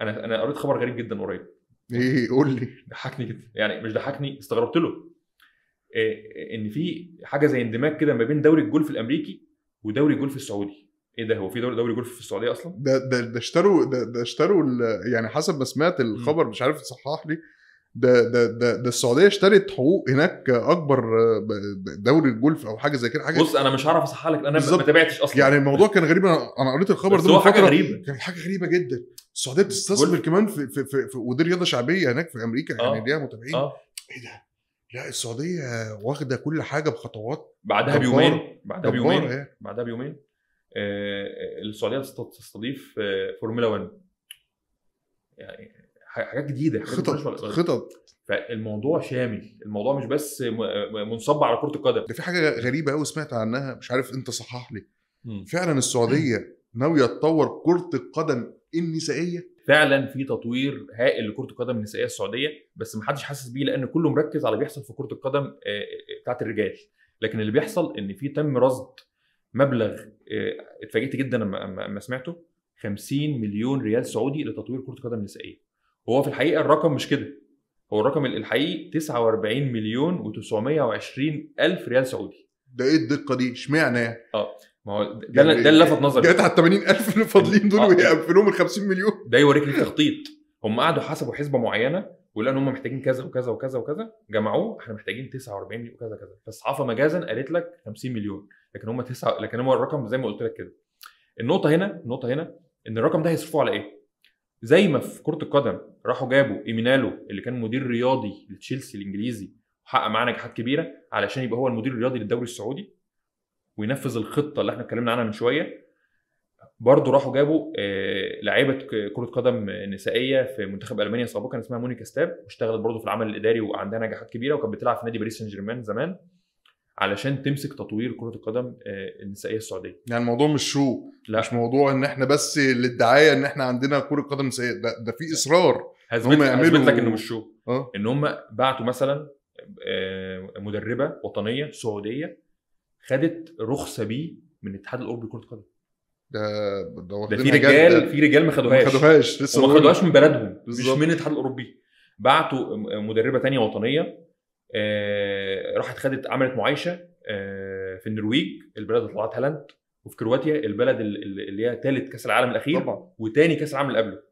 انا انا قريت خبر غريب جدا قريب ايه قول لي ضحكني جدا يعني مش ضحكني استغربت له آه، آه، ان في حاجه زي اندماج كده ما بين دوري الجولف الامريكي ودوري الجولف السعودي ايه ده هو في دوري دوري جولف في السعوديه اصلا ده ده ده اشتروا ده ده اشتروا يعني حسب ما سمعت الخبر مش عارف تصحح لي ده ده ده, ده السعوديه اشترت حقوق هناك اكبر آه، دوري الجولف او حاجه زي كده حاجه بص انا مش هعرف اصحح لك انا بالزبط. ما تابعتش اصلا يعني الموضوع كان غريب انا قريت الخبر ده هو حاجه غريبه كان حاجه غريبه جدا السعوديه بتستثمر كمان في في, في, في ودي رياضه شعبيه هناك في امريكا يعني آه. ليها متابعين آه. ايه ده لا السعوديه واخده كل حاجه بخطوات بعدها بيومين بعدها بيومين يعني. بعدها بيومين آه، آه، السعوديه تستضيف آه، فورمولا 1 يعني حاجات جديده حاجات خطط خطط فالموضوع شامل الموضوع مش بس منصب على كره القدم ده في حاجه غريبه قوي سمعت عنها مش عارف انت صحح لي فعلا السعوديه ناويه تطور كره القدم النسائيه فعلا في تطوير هائل لكره القدم النسائيه السعوديه بس ما حدش حاسس بيه لان كله مركز على اللي بيحصل في كره القدم آه، آه، آه، بتاعت الرجال لكن اللي بيحصل ان في تم رصد مبلغ اتفاجئت جدا لما سمعته 50 مليون ريال سعودي لتطوير كره القدم النسائيه هو في الحقيقه الرقم مش كده هو الرقم الحقيقي 49 مليون و920 الف ريال سعودي ده ايه الدقه دي اشمعنى اه ما هو ده يعني ده اللي لفت نظري جت على ال 80000 اللي فاضلين دول آه. ويقفلوهم ال 50 مليون ده يوريك التخطيط هم قعدوا حسبوا حسبه معينه ولقوا ان هم محتاجين كذا وكذا وكذا وكذا جمعوه احنا محتاجين 49 مليون وكذا كذا فالصحافه مجازا قالت لك 50 مليون لكن هم تسعة لكن هو الرقم زي ما قلت لك كده النقطه هنا النقطه هنا ان الرقم ده هيصرفوه على ايه؟ زي ما في كره القدم راحوا جابوا ايمينالو اللي كان مدير رياضي لتشيلسي الانجليزي وحقق معاه نجاحات كبيره علشان يبقى هو المدير الرياضي للدوري السعودي وينفذ الخطه اللي احنا اتكلمنا عنها من شويه برضه راحوا جابوا آه، لعيبه كره قدم نسائيه في منتخب المانيا سابقا اسمها مونيكا ستاب واشتغلت برضه في العمل الاداري وعندها نجاحات كبيره وكانت بتلعب في نادي باريس سان جيرمان زمان علشان تمسك تطوير كره القدم آه، النسائيه السعوديه يعني الموضوع مش شو لا. مش موضوع ان احنا بس للدعايه ان احنا عندنا كره قدم نسائيه ده, ده في اصرار هم يعملوا... لك انه مش شو أه؟ ان هم بعتوا مثلا آه، مدربه وطنيه سعوديه خدت رخصه بيه من الاتحاد الاوروبي لكره القدم ده ده, في رجال في رجال ما خدوهاش ما خدوهاش لسه وما خدوهاش من بلدهم بالزبط. مش من الاتحاد الاوروبي بعتوا مدربه تانية وطنيه آه راحت خدت عملت معايشه آه في النرويج البلد اللي طلعت هالاند وفي كرواتيا البلد اللي هي ثالث كاس العالم الاخير طبعا وتاني كاس العالم اللي قبله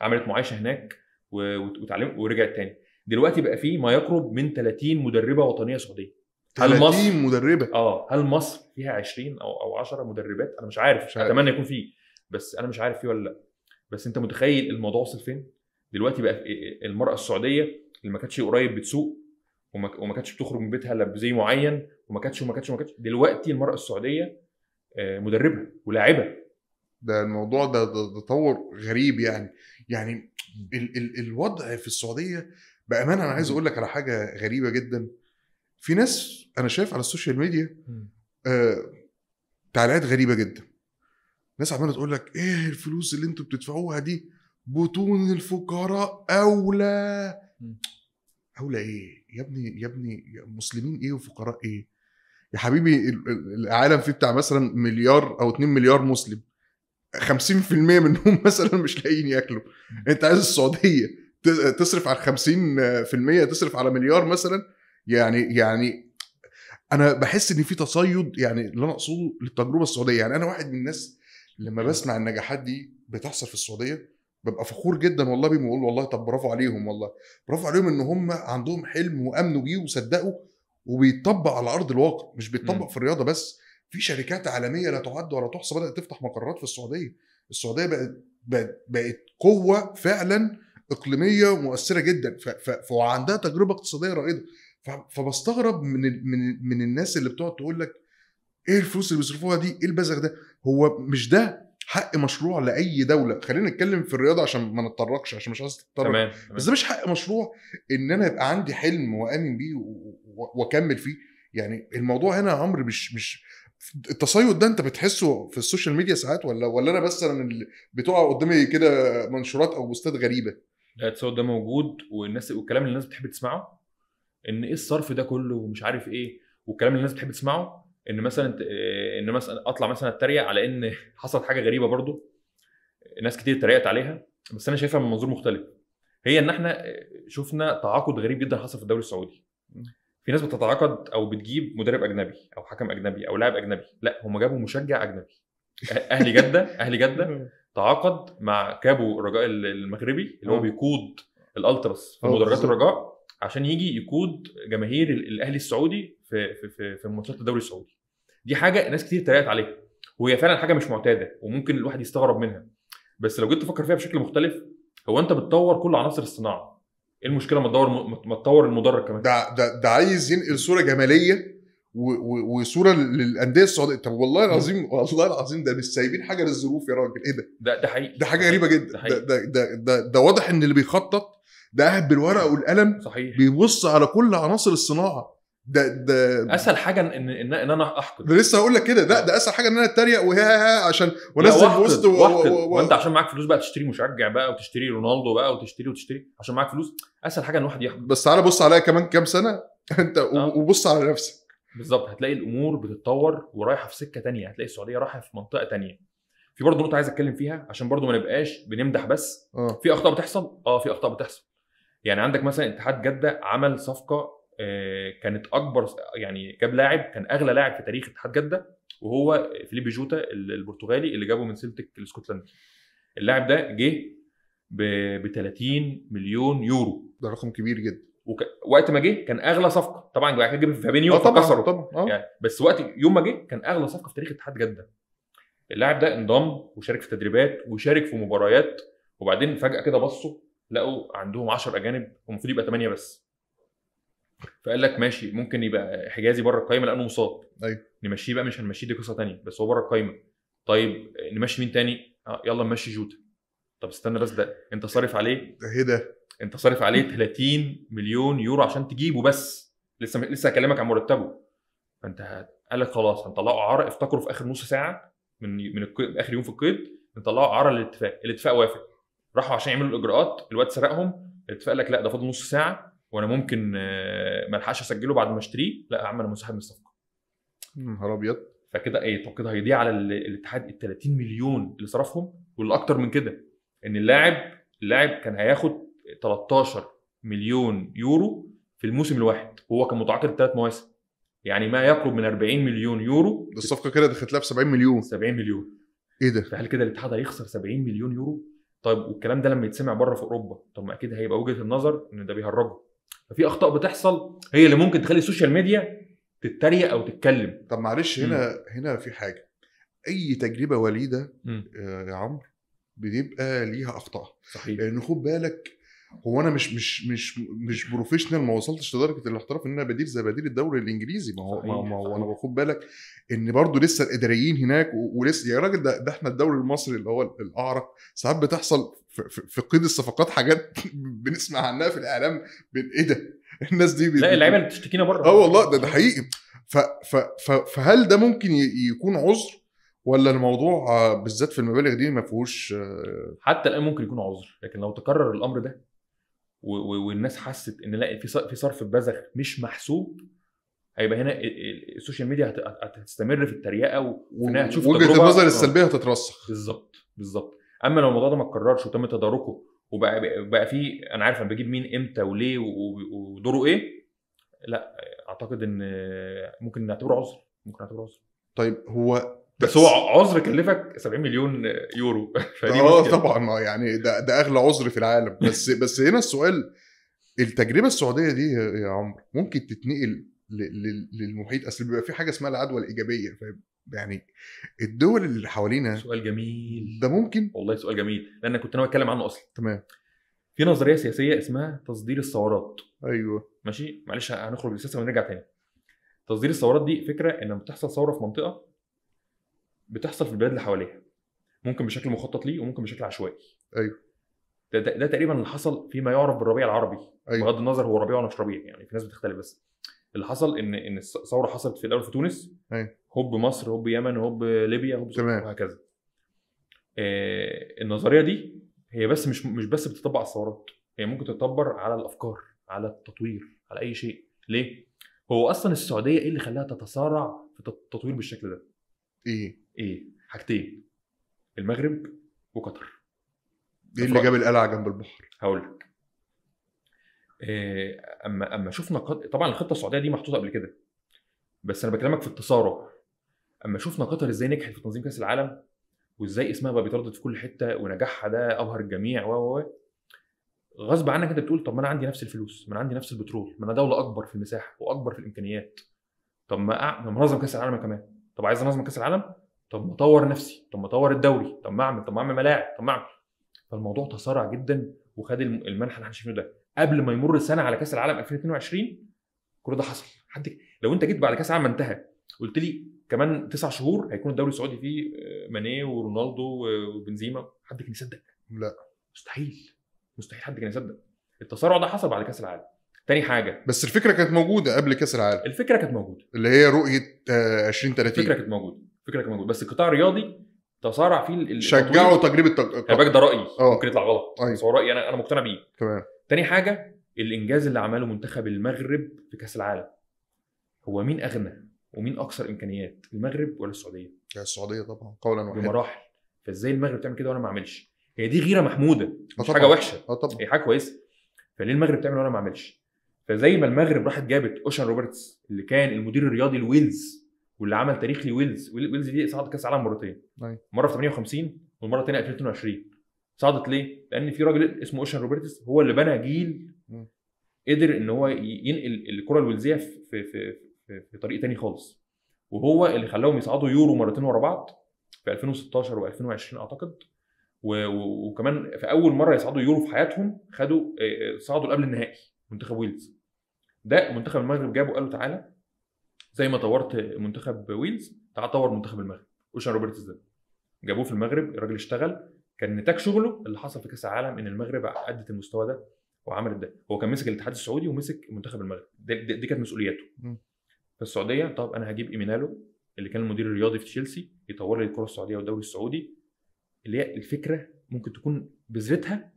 عملت معايشه هناك وتعلم ورجعت تاني دلوقتي بقى فيه ما يقرب من 30 مدربه وطنيه سعوديه هل مصر مدربه اه هل مصر فيها 20 او او 10 مدربات انا مش عارف مش اتمنى يكون فيه بس انا مش عارف فيه ولا لا بس انت متخيل الموضوع وصل فين دلوقتي بقى المراه السعوديه اللي ما كانتش قريب بتسوق وما كانتش بتخرج من بيتها الا بزي معين وما كانتش وما كانتش وما كانتش دلوقتي المراه السعوديه آه، مدربه ولاعبه ده الموضوع ده, ده تطور غريب يعني يعني ال ال الوضع في السعوديه بامانه انا عايز اقول لك على حاجه غريبه جدا في ناس انا شايف على السوشيال ميديا آه تعليقات غريبه جدا ناس عماله تقول لك ايه الفلوس اللي انتوا بتدفعوها دي بطون الفقراء اولى اولى ايه يا ابني يا ابني مسلمين ايه وفقراء ايه يا حبيبي العالم فيه بتاع مثلا مليار او 2 مليار مسلم 50% منهم مثلا مش لاقيين ياكلوا انت عايز السعوديه تصرف على 50% تصرف على مليار مثلا يعني يعني انا بحس ان في تصيد يعني اللي انا اقصده للتجربه السعوديه يعني انا واحد من الناس لما بسمع النجاحات دي بتحصل في السعوديه ببقى فخور جدا والله بيهم بقول والله طب برافو عليهم والله برافو عليهم ان هم عندهم حلم وامنوا بيه وصدقوا وبيطبق على ارض الواقع مش بيطبق في الرياضه بس في شركات عالميه لا تعد ولا تحصى بدات تفتح مقرات في السعوديه السعوديه بقت بقت, بقت قوه فعلا اقليميه مؤثره جدا فعندها تجربه اقتصاديه رائده فبستغرب من من من الناس اللي بتقعد تقول لك ايه الفلوس اللي بيصرفوها دي؟ ايه البذخ ده؟ هو مش ده حق مشروع لاي دوله، خلينا نتكلم في الرياضه عشان ما نتطرقش عشان مش عايز تتطرق تمام. تمام. بس ده مش حق مشروع ان انا يبقى عندي حلم وامن بيه واكمل فيه، يعني الموضوع هنا يا عمرو مش مش التصيد ده انت بتحسه في السوشيال ميديا ساعات ولا ولا انا بس انا بتقع قدامي كده منشورات او بوستات غريبه؟ لا التصيد ده موجود والناس والكلام اللي الناس بتحب تسمعه ان ايه الصرف ده كله ومش عارف ايه والكلام اللي الناس بتحب تسمعه ان مثلا آه، ان مثلا اطلع مثلا اتريق على ان حصلت حاجه غريبه برضو ناس كتير اتريقت عليها بس انا شايفها من منظور مختلف هي ان احنا آه، شفنا تعاقد غريب جدا حصل في الدوري السعودي في ناس بتتعاقد او بتجيب مدرب اجنبي او حكم اجنبي او لاعب اجنبي لا هم جابوا مشجع اجنبي أه، اهلي جده اهلي جده تعاقد مع كابو الرجاء المغربي اللي هو بيقود الالتراس في مدرجات الرجاء عشان يجي يقود جماهير الاهلي السعودي في في في, في ماتشات الدوري السعودي دي حاجه ناس كتير اتريقت عليها وهي فعلا حاجه مش معتاده وممكن الواحد يستغرب منها بس لو جيت تفكر فيها بشكل مختلف هو انت بتطور كل عناصر الصناعه ايه المشكله ما تدور ما تطور المدرج كمان ده ده ده عايز ينقل صوره جماليه وصوره للانديه السعوديه طب والله العظيم والله العظيم ده مش سايبين حاجه للظروف يا راجل ايه ده ده ده حقيقي ده حاجه غريبه جدا ده ده, ده ده ده واضح ان اللي بيخطط ده قاعد بالورقه والقلم صحيح بيبص على كل عناصر الصناعه ده ده اسهل حاجه ان ان, إن انا احقد لسه هقول لك كده ده آه. ده اسهل حاجه ان انا اتريق وها عشان وانزل بوست و... و... و... وانت عشان معاك فلوس بقى تشتري مشجع بقى وتشتري رونالدو بقى وتشتري وتشتري عشان معاك فلوس اسهل حاجه ان الواحد يحقد بس تعالى بص عليا كمان كام سنه انت آه. وبص على نفسك بالظبط هتلاقي الامور بتتطور ورايحه في سكه تانية هتلاقي السعوديه رايحه في منطقه تانية في برضه نقطه عايز اتكلم فيها عشان برضه ما نبقاش بنمدح بس آه. في اخطاء بتحصل اه في اخطاء بتحصل يعني عندك مثلا اتحاد جده عمل صفقه آه، كانت اكبر يعني جاب لاعب كان اغلى لاعب في تاريخ اتحاد جده وهو فيليبي جوتا البرتغالي اللي جابه من سلتك الاسكتلندي اللاعب ده جه ب 30 مليون يورو ده رقم كبير جدا وقت ما جه كان اغلى صفقه طبعا بعد كده جاب فابينيو آه، طبعا طبعا آه. يعني بس وقت يوم ما جه كان اغلى صفقه في تاريخ اتحاد جده اللاعب ده انضم وشارك في تدريبات وشارك في مباريات وبعدين فجاه كده بصوا لقوا عندهم 10 اجانب المفروض يبقى 8 بس فقال لك ماشي ممكن يبقى حجازي بره القايمه لانه مصاب ايوه نمشيه بقى مش هنمشيه دي قصه ثانيه بس هو بره القايمه طيب نمشي مين تاني آه، يلا نمشي جوتا طب استنى بس ده انت صارف عليه ده ايه ده انت صارف عليه 30 مليون يورو عشان تجيبه بس لسه لسه هكلمك عن مرتبه فانت قال لك خلاص هنطلعه اعاره افتكروا في اخر نص ساعه من من اخر يوم في القيد نطلعه اعاره للاتفاق الاتفاق وافق راحوا عشان يعملوا الاجراءات الواد سرقهم الاتفاق لك لا ده فاضل نص ساعه وانا ممكن آه، ما الحقش اسجله بعد ما اشتريه لا يا عم انا منسحب من الصفقه نهار ابيض فكده ايه طب كده هيضيع على الاتحاد ال 30 مليون اللي صرفهم واللي اكتر من كده ان اللاعب اللاعب كان هياخد 13 مليون يورو في الموسم الواحد وهو كان متعاقد ثلاث مواسم يعني ما يقرب من 40 مليون يورو الصفقه كده دخلت لها ب 70 مليون 70 مليون ايه ده؟ فهل كده الاتحاد هيخسر 70 مليون يورو؟ طيب والكلام ده لما يتسمع بره في اوروبا طب ما اكيد هيبقى وجهه النظر ان ده بيهرجه ففي اخطاء بتحصل هي اللي ممكن تخلي السوشيال ميديا تتريق او تتكلم طب معلش هنا م. هنا في حاجه اي تجربه وليده م. آه، يا عمرو بيبقى ليها اخطاء صحيح لان آه، خد بالك هو انا مش مش مش مش بروفيشنال ما وصلتش لدرجه الاحتراف ان انا بديل زي بديل الدوري الانجليزي ما هو صحيح. ما هو انا باخد بالك ان برضو لسه الاداريين هناك ولسه يا راجل ده, ده احنا الدوري المصري اللي هو الاعرق ساعات بتحصل في قيد الصفقات حاجات بنسمع عنها في الاعلام ايه ده الناس دي لا اللعيبه اللي بتشتكينا بره اه والله ده ده حقيقي ف ف ف فهل ده ممكن يكون عذر ولا الموضوع آه، بالذات في المبالغ دي ما فيهوش آه، حتى الان ممكن يكون عذر لكن لو تكرر الامر ده والناس حست ان لا في في صرف بذخ مش محسوب هيبقى هنا السوشيال ميديا هتستمر في التريقه وانها يعني هتشوف وجهه النظر آه. السلبيه هتترسخ بالظبط بالظبط اما لو الموضوع ده ما اتكررش وتم تداركه وبقى بقى في انا عارف انا بجيب مين امتى وليه ودوره ايه لا اعتقد ان ممكن نعتبره عذر ممكن نعتبره عذر طيب هو بس هو عذر كلفك 70 مليون يورو اه طبعا آه، يعني ده ده اغلى عذر في العالم بس بس هنا السؤال التجربه السعوديه دي يا عمرو ممكن تتنقل للمحيط اصل بيبقى في حاجه اسمها العدوى الايجابيه فاهم يعني الدول اللي حوالينا سؤال جميل ده ممكن والله سؤال جميل لان كنت انا بتكلم عنه اصلا تمام في نظريه سياسيه اسمها تصدير الثورات ايوه ماشي معلش هنخرج للسياسه ونرجع تاني تصدير الثورات دي فكره ان لما بتحصل ثوره في منطقه بتحصل في البلاد اللي حواليها ممكن بشكل مخطط ليه وممكن بشكل عشوائي ايوه ده, ده, ده تقريبا اللي حصل فيما يعرف بالربيع العربي أيوة. بغض النظر هو ربيع ولا مش ربيع يعني في ناس بتختلف بس اللي حصل ان ان الثوره حصلت في الاول في تونس أيوة. هوب مصر هوب يمن هوب ليبيا هوب تمام وهكذا آه النظريه دي هي بس مش مش بس بتطبق على الثورات هي ممكن تتطبر على الافكار على التطوير على اي شيء ليه هو اصلا السعوديه ايه اللي خلاها تتسارع في التطوير بالشكل ده ايه ايه حاجتين المغرب وقطر ايه اللي جاب القلعه جنب البحر هقول لك إيه اما اما شفنا طبعا الخطه السعوديه دي محطوطه قبل كده بس انا بكلمك في التسارع اما شفنا قطر ازاي نجحت في تنظيم كاس العالم وازاي اسمها بقى بيتردد في كل حته ونجاحها ده ابهر الجميع و و غصب عنك انت بتقول طب ما انا عندي نفس الفلوس ما انا عندي نفس البترول ما انا دوله اكبر في المساحه واكبر في الامكانيات طب ما منظم كاس العالم كمان طب عايز انظم كاس العالم طب ما اطور نفسي طب ما اطور الدوري طب ما اعمل طب ما اعمل ملاعب طب ما اعمل فالموضوع تسارع جدا وخد المنحى اللي احنا شايفينه ده قبل ما يمر سنه على كاس العالم 2022 كل ده حصل حد لو انت جيت بعد كاس العالم انتهى قلت لي كمان تسع شهور هيكون الدوري السعودي فيه آه، مانيه ورونالدو وبنزيما حد كان يصدق لا مستحيل مستحيل حد كان يصدق التسارع ده حصل بعد كاس العالم تاني حاجه بس الفكره كانت موجوده قبل كاس العالم الفكره كانت موجوده اللي هي رؤيه 2030 آه، الفكره كانت موجوده الفكره كانت موجوده بس القطاع الرياضي تسارع فيه شجعوا تجربه التق... خلي بالك ده رايي أوه. ممكن يطلع غلط أيوه. بس هو رايي انا انا مقتنع بيه تمام تاني حاجه الانجاز اللي عمله منتخب المغرب في كاس العالم هو مين اغنى ومين اكثر امكانيات المغرب ولا السعوديه؟ السعوديه طبعا قولا واحدا بمراحل فازاي المغرب تعمل كده وانا ما اعملش؟ هي دي غيره محموده آه، مش حاجه وحشه اه طبعا هي حاجه كويسه فليه المغرب تعمل وانا ما اعملش؟ فزي ما المغرب راحت جابت اوشن روبرتس اللي كان المدير الرياضي لويلز واللي عمل تاريخ لويلز ويلز دي صعدت كاس العالم مرتين أيوة. مره في 58 والمره الثانيه 2022 صعدت ليه؟ لان في راجل اسمه اوشن روبرتس هو اللي بنى جيل قدر ان هو ينقل الكره الويلزيه في في في, في طريق تاني خالص وهو اللي خلاهم يصعدوا يورو مرتين ورا بعض في 2016 و2020 اعتقد وكمان في اول مره يصعدوا يورو في حياتهم خدوا صعدوا قبل النهائي منتخب ويلز ده منتخب المغرب جابه قال له تعالى زي ما طورت منتخب ويلز تعالى طور منتخب المغرب اوشان روبرتس ده جابوه في المغرب الراجل اشتغل كان نتاج شغله اللي حصل في كاس العالم ان المغرب ادت المستوى ده وعملت ده هو كان مسك الاتحاد السعودي ومسك منتخب المغرب دي, دي, دي كانت مسؤولياته فالسعوديه طب انا هجيب ايمينالو اللي كان المدير الرياضي في تشيلسي يطور لي الكره السعوديه والدوري السعودي اللي هي الفكره ممكن تكون بذرتها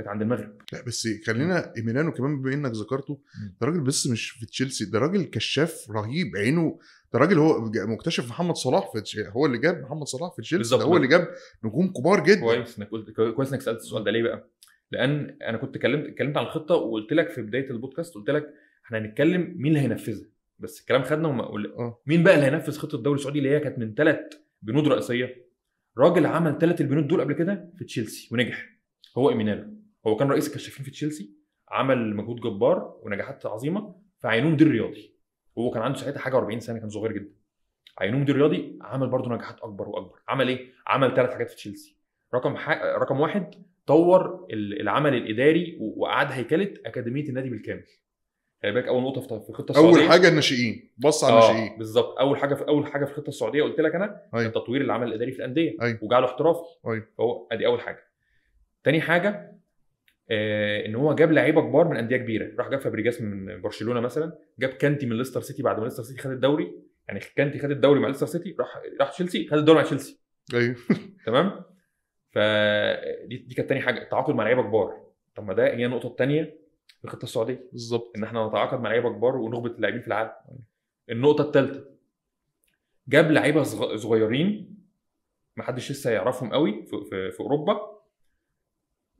كانت عند المغرب لا بس خلينا ايميلانو كمان بما انك ذكرته ده راجل بس مش في تشيلسي ده راجل كشاف رهيب عينه ده راجل هو مكتشف محمد صلاح في هو اللي جاب محمد صلاح في تشيلسي ده هو اللي جاب نجوم كبار جدا كويس انك قلت كويس انك سالت السؤال ده ليه بقى؟ لان انا كنت اتكلمت اتكلمت عن الخطه وقلت لك في بدايه البودكاست قلت لك احنا هنتكلم مين اللي هينفذها بس الكلام خدنا وما قول... آه. مين بقى اللي هينفذ خطه الدوري السعودي اللي هي كانت من ثلاث بنود رئيسيه راجل عمل ثلاث البنود دول قبل كده في تشيلسي ونجح هو ايمينالو هو كان رئيس الكشافين في تشيلسي عمل مجهود جبار ونجاحات عظيمه فعينوه مدير رياضي وهو كان عنده ساعتها حاجه 40 سنه كان صغير جدا عينوه مدير رياضي عمل برضه نجاحات اكبر واكبر عمل ايه عمل ثلاث حاجات في تشيلسي رقم ح... رقم واحد طور العمل الاداري وقعد هيكله اكاديميه النادي بالكامل خلي بالك اول نقطه في الخطه السعوديه اول حاجه الناشئين بص على آه، الناشئين آه بالظبط اول حاجه في اول حاجه في الخطه السعوديه قلت لك انا أيوه. تطوير العمل الاداري في الانديه أيوه. وجعله احترافي أيوه. فهو ادي اول حاجه تاني حاجه آه، ان هو جاب لعيبه كبار من انديه كبيره راح جاب فابريجاس من برشلونه مثلا جاب كانتي من ليستر سيتي بعد ما ليستر سيتي خد الدوري يعني كانتي خد الدوري مع ليستر سيتي راح راح تشيلسي خد الدوري مع تشيلسي ايوه تمام فدي دي كانت تاني حاجه التعاقد مع لعيبه كبار طب ما ده هي النقطه الثانيه في الخطه السعوديه بالظبط ان احنا نتعاقد مع لعيبه كبار ونخبط اللاعبين في العالم النقطه الثالثه جاب لعيبه صغيرين محدش لسه يعرفهم قوي في, في, في اوروبا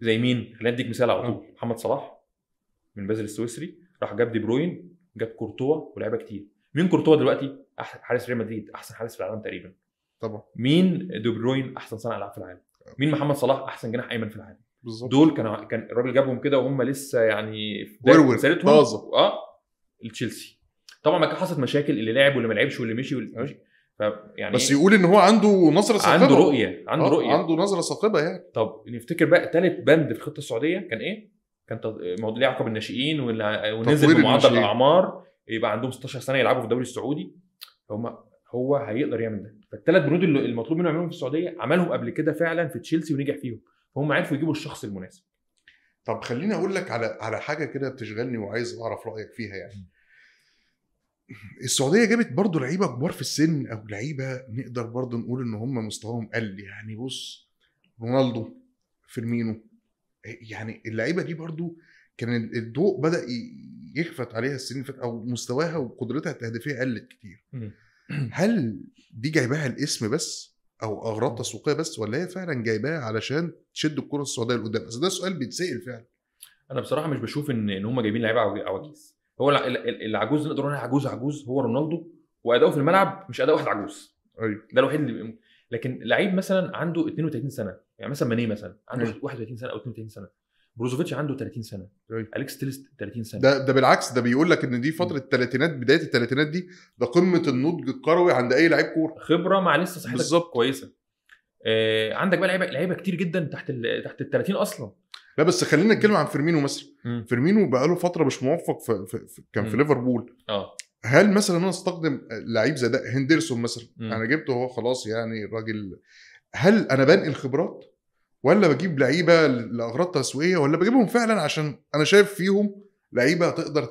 زي مين؟ خلينا اديك مثال على طول آه. محمد صلاح من بازل السويسري راح جاب دي بروين جاب كورتوا ولعيبه كتير مين كورتوا دلوقتي؟ حارس ريال مدريد احسن حارس في العالم تقريبا طبعا مين دي بروين احسن صانع العاب في العالم مين محمد صلاح احسن جناح ايمن في العالم بالظبط دول كان كان الراجل جابهم كده وهم لسه يعني في سيرتهم اه لتشيلسي طبعا ما كان حصلت مشاكل اللي لعب واللي ما لعبش واللي مشي واللي مشي يعني بس يقول ان هو عنده نظره ثاقبه عنده رؤيه عنده آه رؤيه عنده نظره ثاقبه يعني طب نفتكر بقى ثالث بند في الخطه السعوديه كان ايه؟ كان موضوع ليه علاقه بالناشئين ونزل بمعدل الاعمار يبقى عندهم 16 سنه يلعبوا في الدوري السعودي هم هو هيقدر يعمل ده فالثلاث بنود اللي المطلوب منه يعملهم في السعوديه عملهم قبل كده فعلا في تشيلسي ونجح فيهم فهم عرفوا يجيبوا الشخص المناسب طب خليني اقول لك على على حاجه كده بتشغلني وعايز اعرف رايك فيها يعني السعوديه جابت برضه لعيبه كبار في السن او لعيبه نقدر برضه نقول ان هم مستواهم قل يعني بص رونالدو فيرمينو آه، يعني اللعيبه دي برضه كان الضوء بدا يخفت عليها السنين فات او مستواها وقدرتها التهديفيه قلت كتير هل دي جايباها الاسم بس او اغراض تسويقيه بس ولا هي فعلا جايباها علشان تشد الكره السعوديه لقدام؟ اصل ده سؤال بيتسال فعلا انا بصراحه مش بشوف ان ان هم جايبين لعيبه عواجيز هو العجوز اللي نقدر نقول عجوز عجوز هو رونالدو واداؤه في الملعب مش اداء واحد عجوز ايوه ده الوحيد اللي لكن لعيب مثلا عنده 32 سنه يعني مثلا ماني مثلا عنده أيوه. 31 سنه او 32 سنه بروزوفيتش عنده 30 سنه أيوه. اليكس تيلست 30 سنه ده ده بالعكس ده بيقول لك ان دي فتره الثلاثينات بدايه الثلاثينات دي ده قمه النضج الكروي عند اي لعيب كوره خبره مع لسه صحتك بالظبط كويسه آه عندك بقى لعيبه لعيبه كتير جدا تحت تحت ال 30 اصلا لا بس خلينا نتكلم عن فيرمينو مثلا فيرمينو بقى له فتره مش موفق في, في, في كان في ليفربول اه هل مثلا انا استخدم لعيب زي ده هندرسون مثلا انا جبته هو خلاص يعني الراجل هل انا بنقل خبرات ولا بجيب لعيبه لاغراض تسويقيه ولا بجيبهم فعلا عشان انا شايف فيهم لعيبه تقدر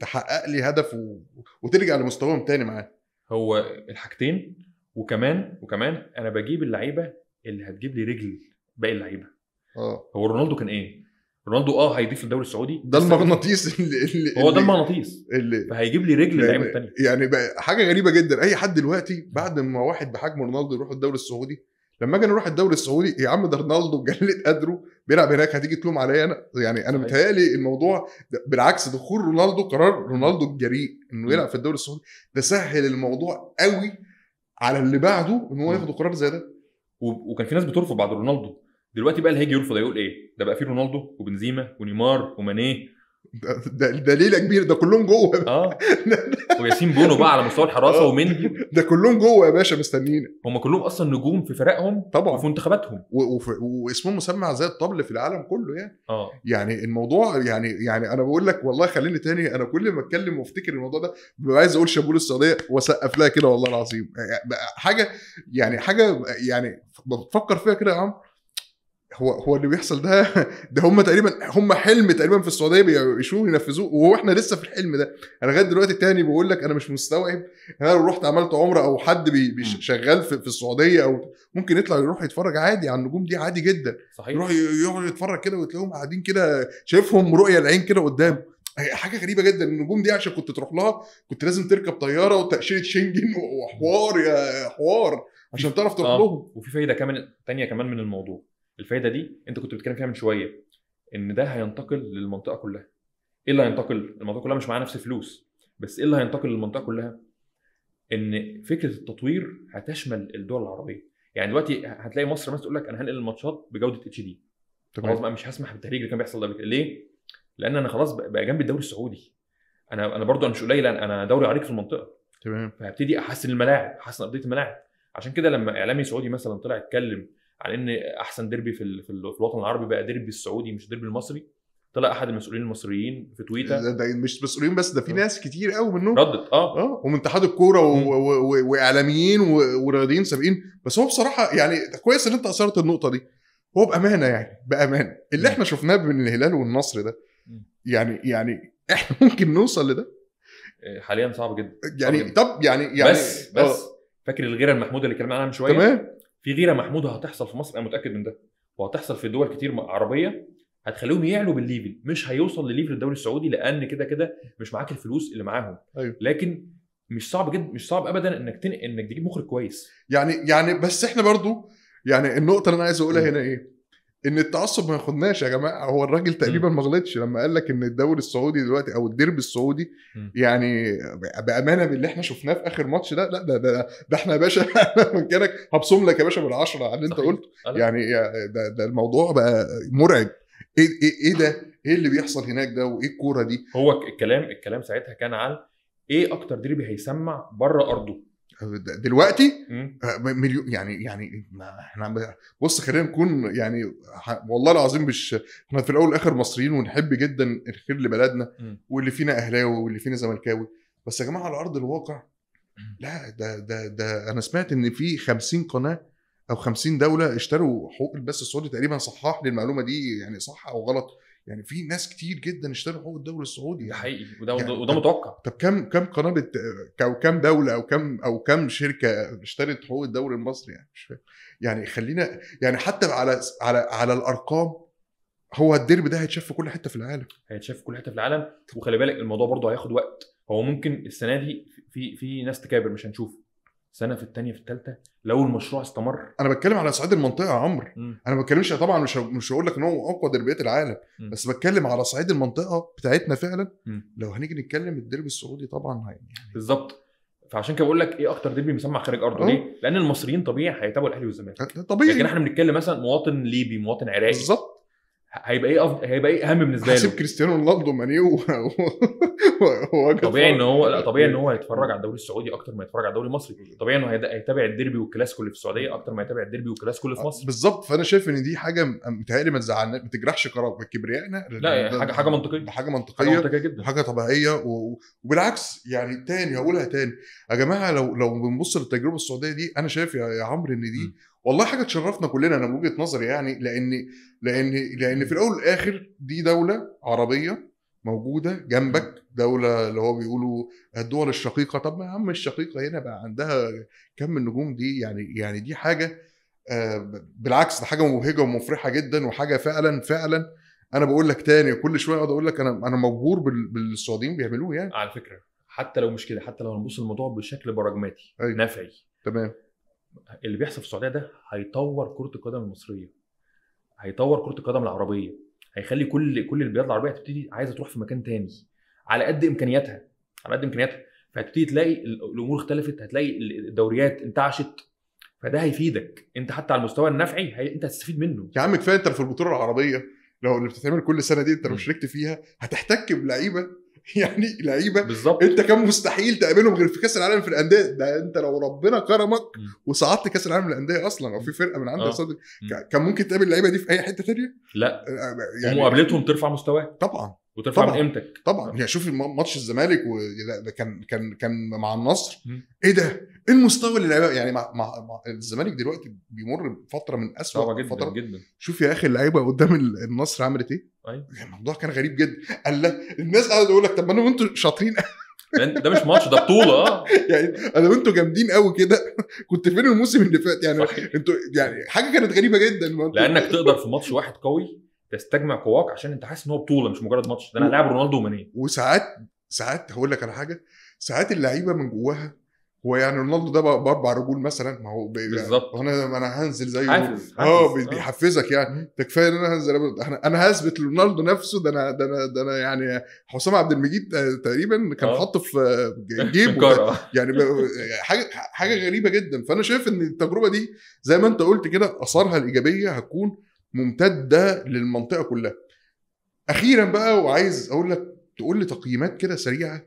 تحقق لي هدف و... وترجع لمستواهم تاني معاه هو الحاجتين وكمان وكمان انا بجيب اللعيبه اللي هتجيب لي رجل باقي اللعيبه اه هو رونالدو كان ايه؟ رونالدو اه هيضيف للدوري السعودي ده المغناطيس اللي, اللي هو ده المغناطيس اللي فهيجيب لي رجل اللعيبه يعني الثانيه يعني بقى حاجه غريبه جدا اي حد دلوقتي بعد ما واحد بحجم رونالدو يروح الدوري السعودي لما اجي نروح الدوري السعودي يا عم ده رونالدو جلد قدره بيلعب هناك هتيجي تلوم عليا انا يعني انا متهيألي الموضوع بالعكس دخول رونالدو قرار رونالدو الجريء انه يلعب في الدوري السعودي ده سهل الموضوع قوي على اللي بعده ان هو ياخد قرار زي ده وكان في ناس بترفض بعد رونالدو دلوقتي بقى اللي هيجي يرفض هيقول ايه؟ ده بقى في رونالدو وبنزيما ونيمار ومانيه ده, ده ليله كبير ده كلهم جوه اه وياسين بونو بقى على مستوى الحراسه آه. ومندي ده كلهم جوه يا باشا مستنينا هم كلهم اصلا نجوم في فرقهم طبعا وفي منتخباتهم واسمهم مسمع زي الطبل في العالم كله يعني اه يعني الموضوع يعني يعني انا بقول لك والله خليني تاني انا كل ما اتكلم وافتكر الموضوع ده ببقى عايز اقول شابول السعوديه واسقف لها كده والله العظيم يعني حاجه يعني حاجه يعني بفكر فيها كده يا عم هو هو اللي بيحصل ده ده هم تقريبا هم حلم تقريبا في السعوديه بيشوفوه ينفذوه واحنا لسه في الحلم ده انا لغايه دلوقتي تاني بقول لك انا مش مستوعب انا لو رحت عملت عمره او حد شغال في, السعوديه او ممكن يطلع يروح يتفرج عادي على النجوم دي عادي جدا صحيح يروح يقعد يتفرج كده وتلاقيهم قاعدين كده شايفهم رؤيه العين كده قدام حاجه غريبه جدا النجوم دي عشان كنت تروح لها كنت لازم تركب طياره وتاشيره شنجن وحوار يا حوار عشان تعرف تروح آه. لهم وفي فايده كمان تانية كمان من الموضوع الفايده دي انت كنت بتتكلم فيها من شويه ان ده هينتقل للمنطقه كلها ايه اللي هينتقل المنطقه كلها مش معاها نفس الفلوس بس ايه اللي هينتقل للمنطقه كلها ان فكره التطوير هتشمل الدول العربيه يعني دلوقتي هتلاقي مصر مثلا تقول لك انا هنقل الماتشات بجوده اتش دي خلاص بقى مش هسمح بالتهريج اللي كان بيحصل ده ليه لان انا خلاص بقى جنب الدوري السعودي انا انا برضو انا مش قليل انا دوري عريق في المنطقه تمام فهبتدي احسن الملاعب احسن ارضيه الملاعب عشان كده لما اعلامي سعودي مثلا طلع يتكلم عن ان احسن ديربي في, في الوطن العربي بقى ديربي السعودي مش ديربي المصري طلع احد المسؤولين المصريين في تويتر ده مش مسؤولين بس ده في آه. ناس كتير قوي منهم ردت اه اه ومن اتحاد الكوره واعلاميين ورياضيين سابقين بس هو بصراحه يعني كويس ان انت اثرت النقطه دي هو بامانه يعني بامانه اللي احنا شفناه من الهلال والنصر ده يعني يعني احنا ممكن نوصل لده آه، حاليا صعب جدا يعني طب يعني يعني بس بس أوه. فاكر الغيره المحموده اللي كلمنا عنها من شويه تمام في غيره محموده هتحصل في مصر انا متاكد من ده وهتحصل في دول كتير عربيه هتخليهم يعلوا بالليفل مش هيوصل لليفل الدوري السعودي لان كده كده مش معاك الفلوس اللي معاهم أيوه. لكن مش صعب جدا مش صعب ابدا انك تنقل انك تجيب مخرج كويس يعني يعني بس احنا برضو يعني النقطه اللي انا عايز اقولها هنا ايه ان التعصب ما ياخدناش يا جماعه هو الراجل تقريبا ما غلطش لما قال لك ان الدوري السعودي دلوقتي او الديربي السعودي يعني بامانه باللي احنا شفناه في اخر ماتش ده لا ده ده, ده احنا يا باشا مكانك هبصم لك يا باشا بالعشره على اللي انت قلته يعني ده, ده الموضوع بقى مرعب ايه ايه ايه ده؟ ايه اللي بيحصل هناك ده وايه الكوره دي؟ هو الكلام الكلام ساعتها كان عن ايه اكتر ديربي هيسمع بره ارضه دلوقتي آه، مليون يعني يعني احنا بص خلينا نكون يعني والله العظيم مش احنا في الاول والاخر مصريين ونحب جدا الخير لبلدنا واللي فينا اهلاوي واللي فينا زملكاوي بس يا جماعه على ارض الواقع لا ده ده ده انا سمعت ان في 50 قناه او 50 دوله اشتروا حقوق البث السعودي تقريبا صحح لي المعلومه دي يعني صح او غلط يعني في ناس كتير جدا اشتروا حقوق الدوري السعودي ده يعني. حقيقي وده يعني وده متوقع طب كم كم قناه او كم دوله او كم او كم شركه اشترت حقوق الدوري المصري يعني مش فاهم يعني خلينا يعني حتى على على على الارقام هو الديربي ده هيتشاف في كل حته في العالم هيتشاف في كل حته في العالم وخلي بالك الموضوع برضه هياخد وقت هو ممكن السنه دي في في ناس تكابر مش هنشوف سنه في الثانيه في الثالثه لو المشروع استمر انا بتكلم على صعيد المنطقه يا عمرو انا ما بتكلمش طبعا مش مش هقول لك ان هو اقوى دربيات العالم م. بس بتكلم على صعيد المنطقه بتاعتنا فعلا م. لو هنيجي نتكلم الدربي السعودي طبعا يعني بالظبط فعشان كده بقول لك ايه اكتر دربي مسمع خارج ارضه أه. ليه؟ لان المصريين طبيعي هيتابعوا الاهلي والزمالك أه، طبيعي لكن احنا بنتكلم مثلا مواطن ليبي مواطن عراقي بالظبط هيبقى ايه أفضل... هيبقى ايه اهم بالنسبه له؟ هسيب كريستيانو رونالدو مانيو طبيعي ان هو لا طبيعي ان هو هيتفرج على الدوري السعودي اكتر ما يتفرج على الدوري المصري، طبيعي انه هيتابع الديربي والكلاسيكو اللي في السعوديه اكتر ما يتابع الديربي والكلاسيكو اللي في آه، مصر بالظبط فانا شايف ان دي حاجه متهيألي ما تزعلناش ما تجرحش كبريائنا لا يعني حاجه حاجه منطقيه حاجه منطقيه حاجه منطقيه جدا حاجه طبيعيه و... وبالعكس يعني تاني هقولها تاني يا جماعه لو لو بنبص للتجربه السعوديه دي انا شايف يا عمرو ان دي م. والله حاجه تشرفنا كلنا انا من وجهه نظري يعني لان لان لان في الاول والاخر دي دوله عربيه موجوده جنبك دوله اللي هو بيقولوا الدول الشقيقه طب ما يا عم الشقيقه هنا بقى عندها كم النجوم دي يعني يعني دي حاجه آه، بالعكس ده حاجه مبهجه ومفرحه جدا وحاجه فعلا فعلا انا بقول لك تاني كل شويه اقعد اقول لك انا انا مبهور بالسعوديين بيعملوه يعني على فكره حتى لو مش كده حتى لو هنبص الموضوع بشكل براجماتي أيوه. نفعي تمام اللي بيحصل في السعوديه ده هيطور كره القدم المصريه هيطور كره القدم العربيه هيخلي كل كل البلاد العربيه هتبتدي عايزه تروح في مكان تاني على قد امكانياتها على قد امكانياتها فهتبتدي تلاقي الامور اختلفت هتلاقي الدوريات انتعشت فده هيفيدك انت حتى على المستوى النفعي هي... انت هتستفيد منه يا عم كفايه انت في البطوله العربيه لو اللي بتتعمل كل سنه دي انت لو شاركت فيها هتحتك بلعيبه يعني لعيبه بالظبط انت كان مستحيل تقابلهم غير في كاس العالم في الانديه ده انت لو ربنا كرمك وصعدت كاس العالم للانديه اصلا او في فرقه من عندك آه. كان ممكن تقابل اللعيبه دي في اي حته ثانيه لا آه، آه، يعني ومقابلتهم ترفع مستواك طبعا وترفع طبعًا. من قيمتك طبعا يعني شوف ماتش الزمالك وكان كان كان مع النصر م. ايه ده؟ ايه المستوى اللي لعبه يعني مع, مع, مع الزمالك دلوقتي بيمر بفتره من اسوء جدا فترة. جدا شوف يا اخي اللعيبه قدام النصر عملت ايه؟ ايوه الموضوع كان غريب جدا قال الناس قاعده تقول لك طب ما انا وانتم شاطرين يعني ده مش ماتش ده بطوله آه. يعني انا وانتم جامدين قوي كده كنت فين الموسم اللي فات يعني انتوا يعني حاجه كانت غريبه جدا لانك تقدر في ماتش واحد قوي تستجمع قواك عشان انت حاسس ان هو بطوله مش مجرد ماتش ده انا هلاعب رونالدو وماني وساعات ساعات هقول لك على حاجه ساعات اللعيبه من جواها هو يعني رونالدو ده باربع رجول مثلا ما هو بالظبط انا انا هنزل زيه آه،, اه بيحفزك يعني ده كفايه ان انا هنزل انا انا هثبت لرونالدو نفسه ده انا ده انا ده انا يعني حسام عبد المجيد آه، تقريبا كان آه. حاطه في جيبه يعني, يعني حاجه حاجه غريبه جدا فانا شايف ان التجربه دي زي ما انت قلت كده اثارها الايجابيه هتكون ممتده للمنطقه كلها اخيرا بقى وعايز اقول لك تقول لي تقييمات كده سريعه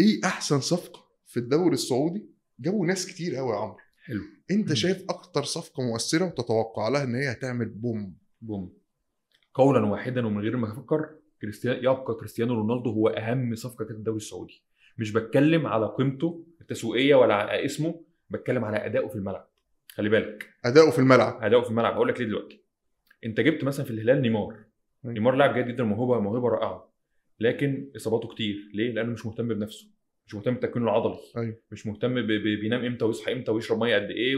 ايه احسن صفقه في الدوري السعودي جابوا ناس كتير قوي يا عمرو حلو انت م. شايف اكتر صفقه مؤثره وتتوقع لها ان هي هتعمل بوم بوم قولا واحدا ومن غير ما افكر كريستيانو يبقى كريستيانو رونالدو هو اهم صفقه في الدوري السعودي مش بتكلم على قيمته التسويقيه ولا على اسمه بتكلم على اداؤه في الملعب خلي بالك اداؤه في الملعب اداؤه في الملعب هقول لك ليه دلوقتي انت جبت مثلا في الهلال نيمار نيمار لاعب جيد جدا موهبه موهبه رائعه لكن اصاباته كتير ليه؟ لانه مش مهتم بنفسه مش مهتم بتكوينه العضلي أيوة. مش مهتم بينام امتى ويصحى امتى ويشرب ميه قد ايه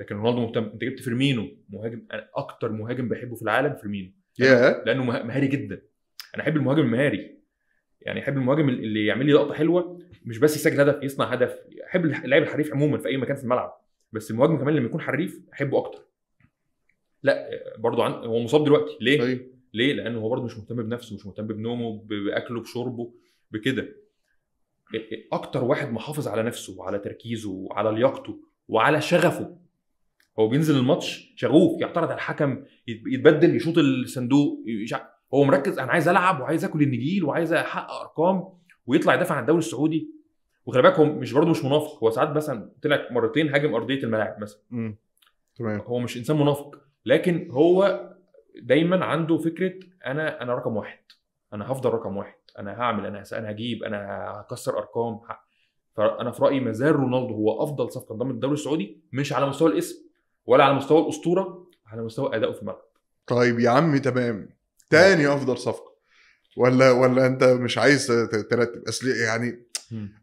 لكن رونالدو مهتم انت جبت فيرمينو مهاجم انا اكتر مهاجم بحبه في العالم فيرمينو yeah. لانه مهاري جدا انا احب المهاجم المهاري يعني احب المهاجم اللي يعمل لي لقطه حلوه مش بس يسجل هدف يصنع هدف احب اللاعب الحريف عموما في اي مكان في الملعب بس المهاجم كمان لما يكون حريف احبه اكتر لا برضه عن... هو مصاب دلوقتي ليه؟ أيوه. ليه؟ لانه هو برضه مش مهتم بنفسه مش مهتم بنومه باكله بشربه بكده اكتر واحد محافظ على نفسه وعلى تركيزه وعلى لياقته وعلى شغفه هو بينزل الماتش شغوف يعترض على الحكم يتبدل يشوط الصندوق هو مركز انا عايز العب وعايز اكل النجيل وعايز احقق ارقام ويطلع يدافع عن الدوري السعودي وخلي بالك هو مش برضه مش منافق هو ساعات مثلا قلت لك مرتين هاجم ارضيه الملاعب مثلا تمام هو مش انسان منافق لكن هو دايما عنده فكره انا انا رقم واحد انا هفضل رقم واحد انا هعمل انا انا هجيب انا هكسر ارقام فانا في رايي ما زال رونالدو هو افضل صفقه انضمت للدوري السعودي مش على مستوى الاسم ولا على مستوى الاسطوره على مستوى ادائه في الملعب طيب يا عم تمام تاني نعم. افضل صفقه ولا ولا انت مش عايز ترتب اصل يعني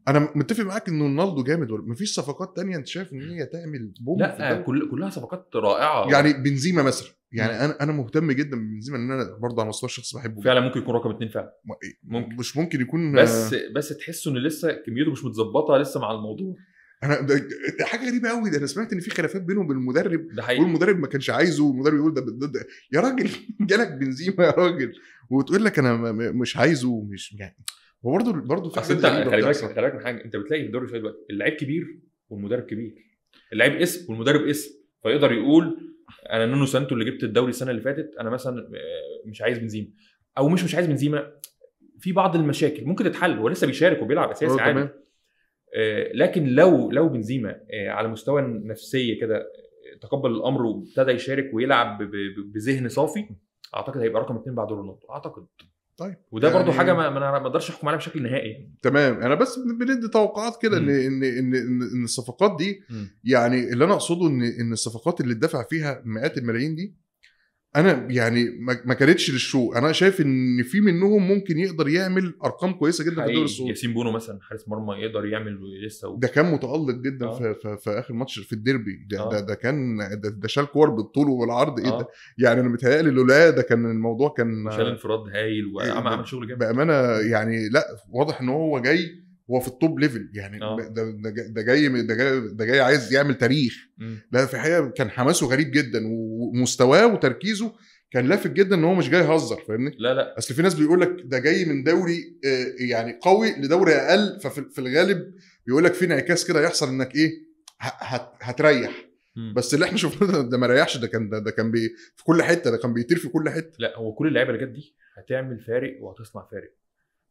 انا متفق معاك ان رونالدو جامد ولا مفيش صفقات تانية انت شايف ان هي تعمل بوم لا كل كلها صفقات رائعه يعني بنزيما مثلا يعني انا انا مهتم جدا بنزيما ان انا برضه على مستوى الشخص بحبه فعلا ممكن يكون رقم اتنين فعلا إيه، ممكن مش ممكن يكون بس بس تحسه ان لسه كميته مش متظبطه لسه مع الموضوع انا ده حاجه غريبه قوي ده انا سمعت ان في خلافات بينهم وبين المدرب ده حقيقي والمدرب ما كانش عايزه والمدرب يقول ده ضد يا راجل جالك بنزيما يا راجل وتقول لك انا مش عايزه مش يعني وبرضه برضه في انت خلي بالك خلي بالك من حاجه انت بتلاقي في الدوري شويه دلوقتي اللعيب كبير والمدرب كبير اللعيب اسم والمدرب اسم فيقدر يقول انا نونو سانتو اللي جبت الدوري السنه اللي فاتت انا مثلا آه، مش عايز بنزيما او مش مش عايز بنزيما في بعض المشاكل ممكن تتحل هو لسه بيشارك وبيلعب اساسي آه، عادي آه لكن لو لو بنزيما آه على مستوى نفسيه كده آه، تقبل الامر وابتدى يشارك ويلعب بذهن صافي اعتقد هيبقى رقم اثنين بعد رونالدو اعتقد طيب وده يعني برضو حاجه ما ما اقدرش احكم عليها بشكل نهائي يعني. تمام انا بس بندي توقعات كده ان ان ان ان الصفقات دي م. يعني اللي انا اقصده ان ان الصفقات اللي اتدفع فيها مئات الملايين دي انا يعني ما كانتش للشو انا شايف ان في منهم ممكن يقدر يعمل ارقام كويسه جدا في الدوري السعودي ياسين بونو مثلا حارس مرمى يقدر يعمل لسه و... ده كان متالق جدا آه. في, في, في اخر ماتش في الديربي ده, آه. ده, ده كان ده, ده شال كور بالطول والعرض ايه ده آه. يعني انا متهيألي لولا ده كان الموضوع كان شال انفراد هايل وعمل شغل جامد بامانه يعني لا واضح ان هو جاي هو في التوب ليفل يعني آه. ده ده جاي ده جاي ده جاي عايز يعمل تاريخ ده في الحقيقه كان حماسه غريب جدا ومستواه وتركيزه كان لافت جدا ان هو مش جاي يهزر فاهمني؟ لا لا اصل في ناس بيقول لك ده جاي من دوري آه، يعني قوي لدوري اقل ففي الغالب بيقول لك في انعكاس كده يحصل انك ايه هتريح بس اللي احنا شفناه ده ما ريحش ده كان ده, ده كان بي في كل حته ده كان بيطير في كل حته لا هو كل اللعيبه اللي جت دي هتعمل فارق وهتصنع فارق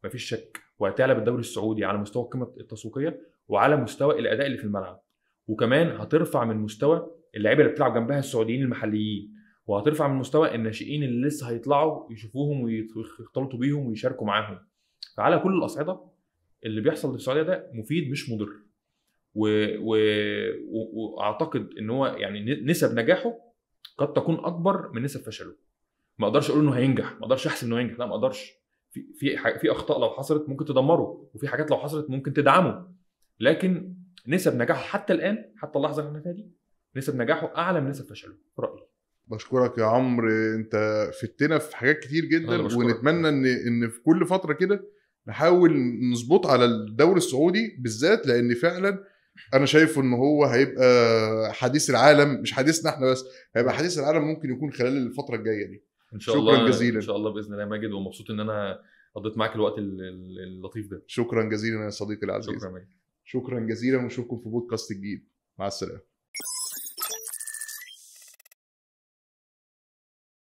مفيش شك وهتعلى بالدوري السعودي على مستوى القيمه التسويقيه وعلى مستوى الاداء اللي في الملعب وكمان هترفع من مستوى اللعيبه اللي بتلعب جنبها السعوديين المحليين وهترفع من مستوى الناشئين اللي لسه هيطلعوا يشوفوهم ويختلطوا بيهم ويشاركوا معاهم فعلى كل الاصعده اللي بيحصل في السعوديه ده مفيد مش مضر واعتقد ان هو يعني نسب نجاحه قد تكون اكبر من نسب فشله ما اقدرش اقول انه هينجح ما اقدرش احسب انه هينجح لا ما اقدرش في في في اخطاء لو حصلت ممكن تدمره وفي حاجات لو حصلت ممكن تدعمه لكن نسب نجاحه حتى الان حتى اللحظه اللي احنا فيها دي نسب نجاحه اعلى من نسب فشله في رايي بشكرك يا عمرو انت فتنا في حاجات كتير جدا ونتمنى ان ان في كل فتره كده نحاول نظبط على الدوري السعودي بالذات لان فعلا انا شايفه ان هو هيبقى حديث العالم مش حديثنا احنا بس هيبقى حديث العالم ممكن يكون خلال الفتره الجايه دي ان شاء شكرا الله شكرا جزيلا ان شاء الله باذن الله يا ماجد ومبسوط ان انا قضيت معاك الوقت اللطيف ده شكرا جزيلا يا صديقي العزيز شكرا ماجد شكرا جزيلا ونشوفكم في بودكاست جديد مع السلامه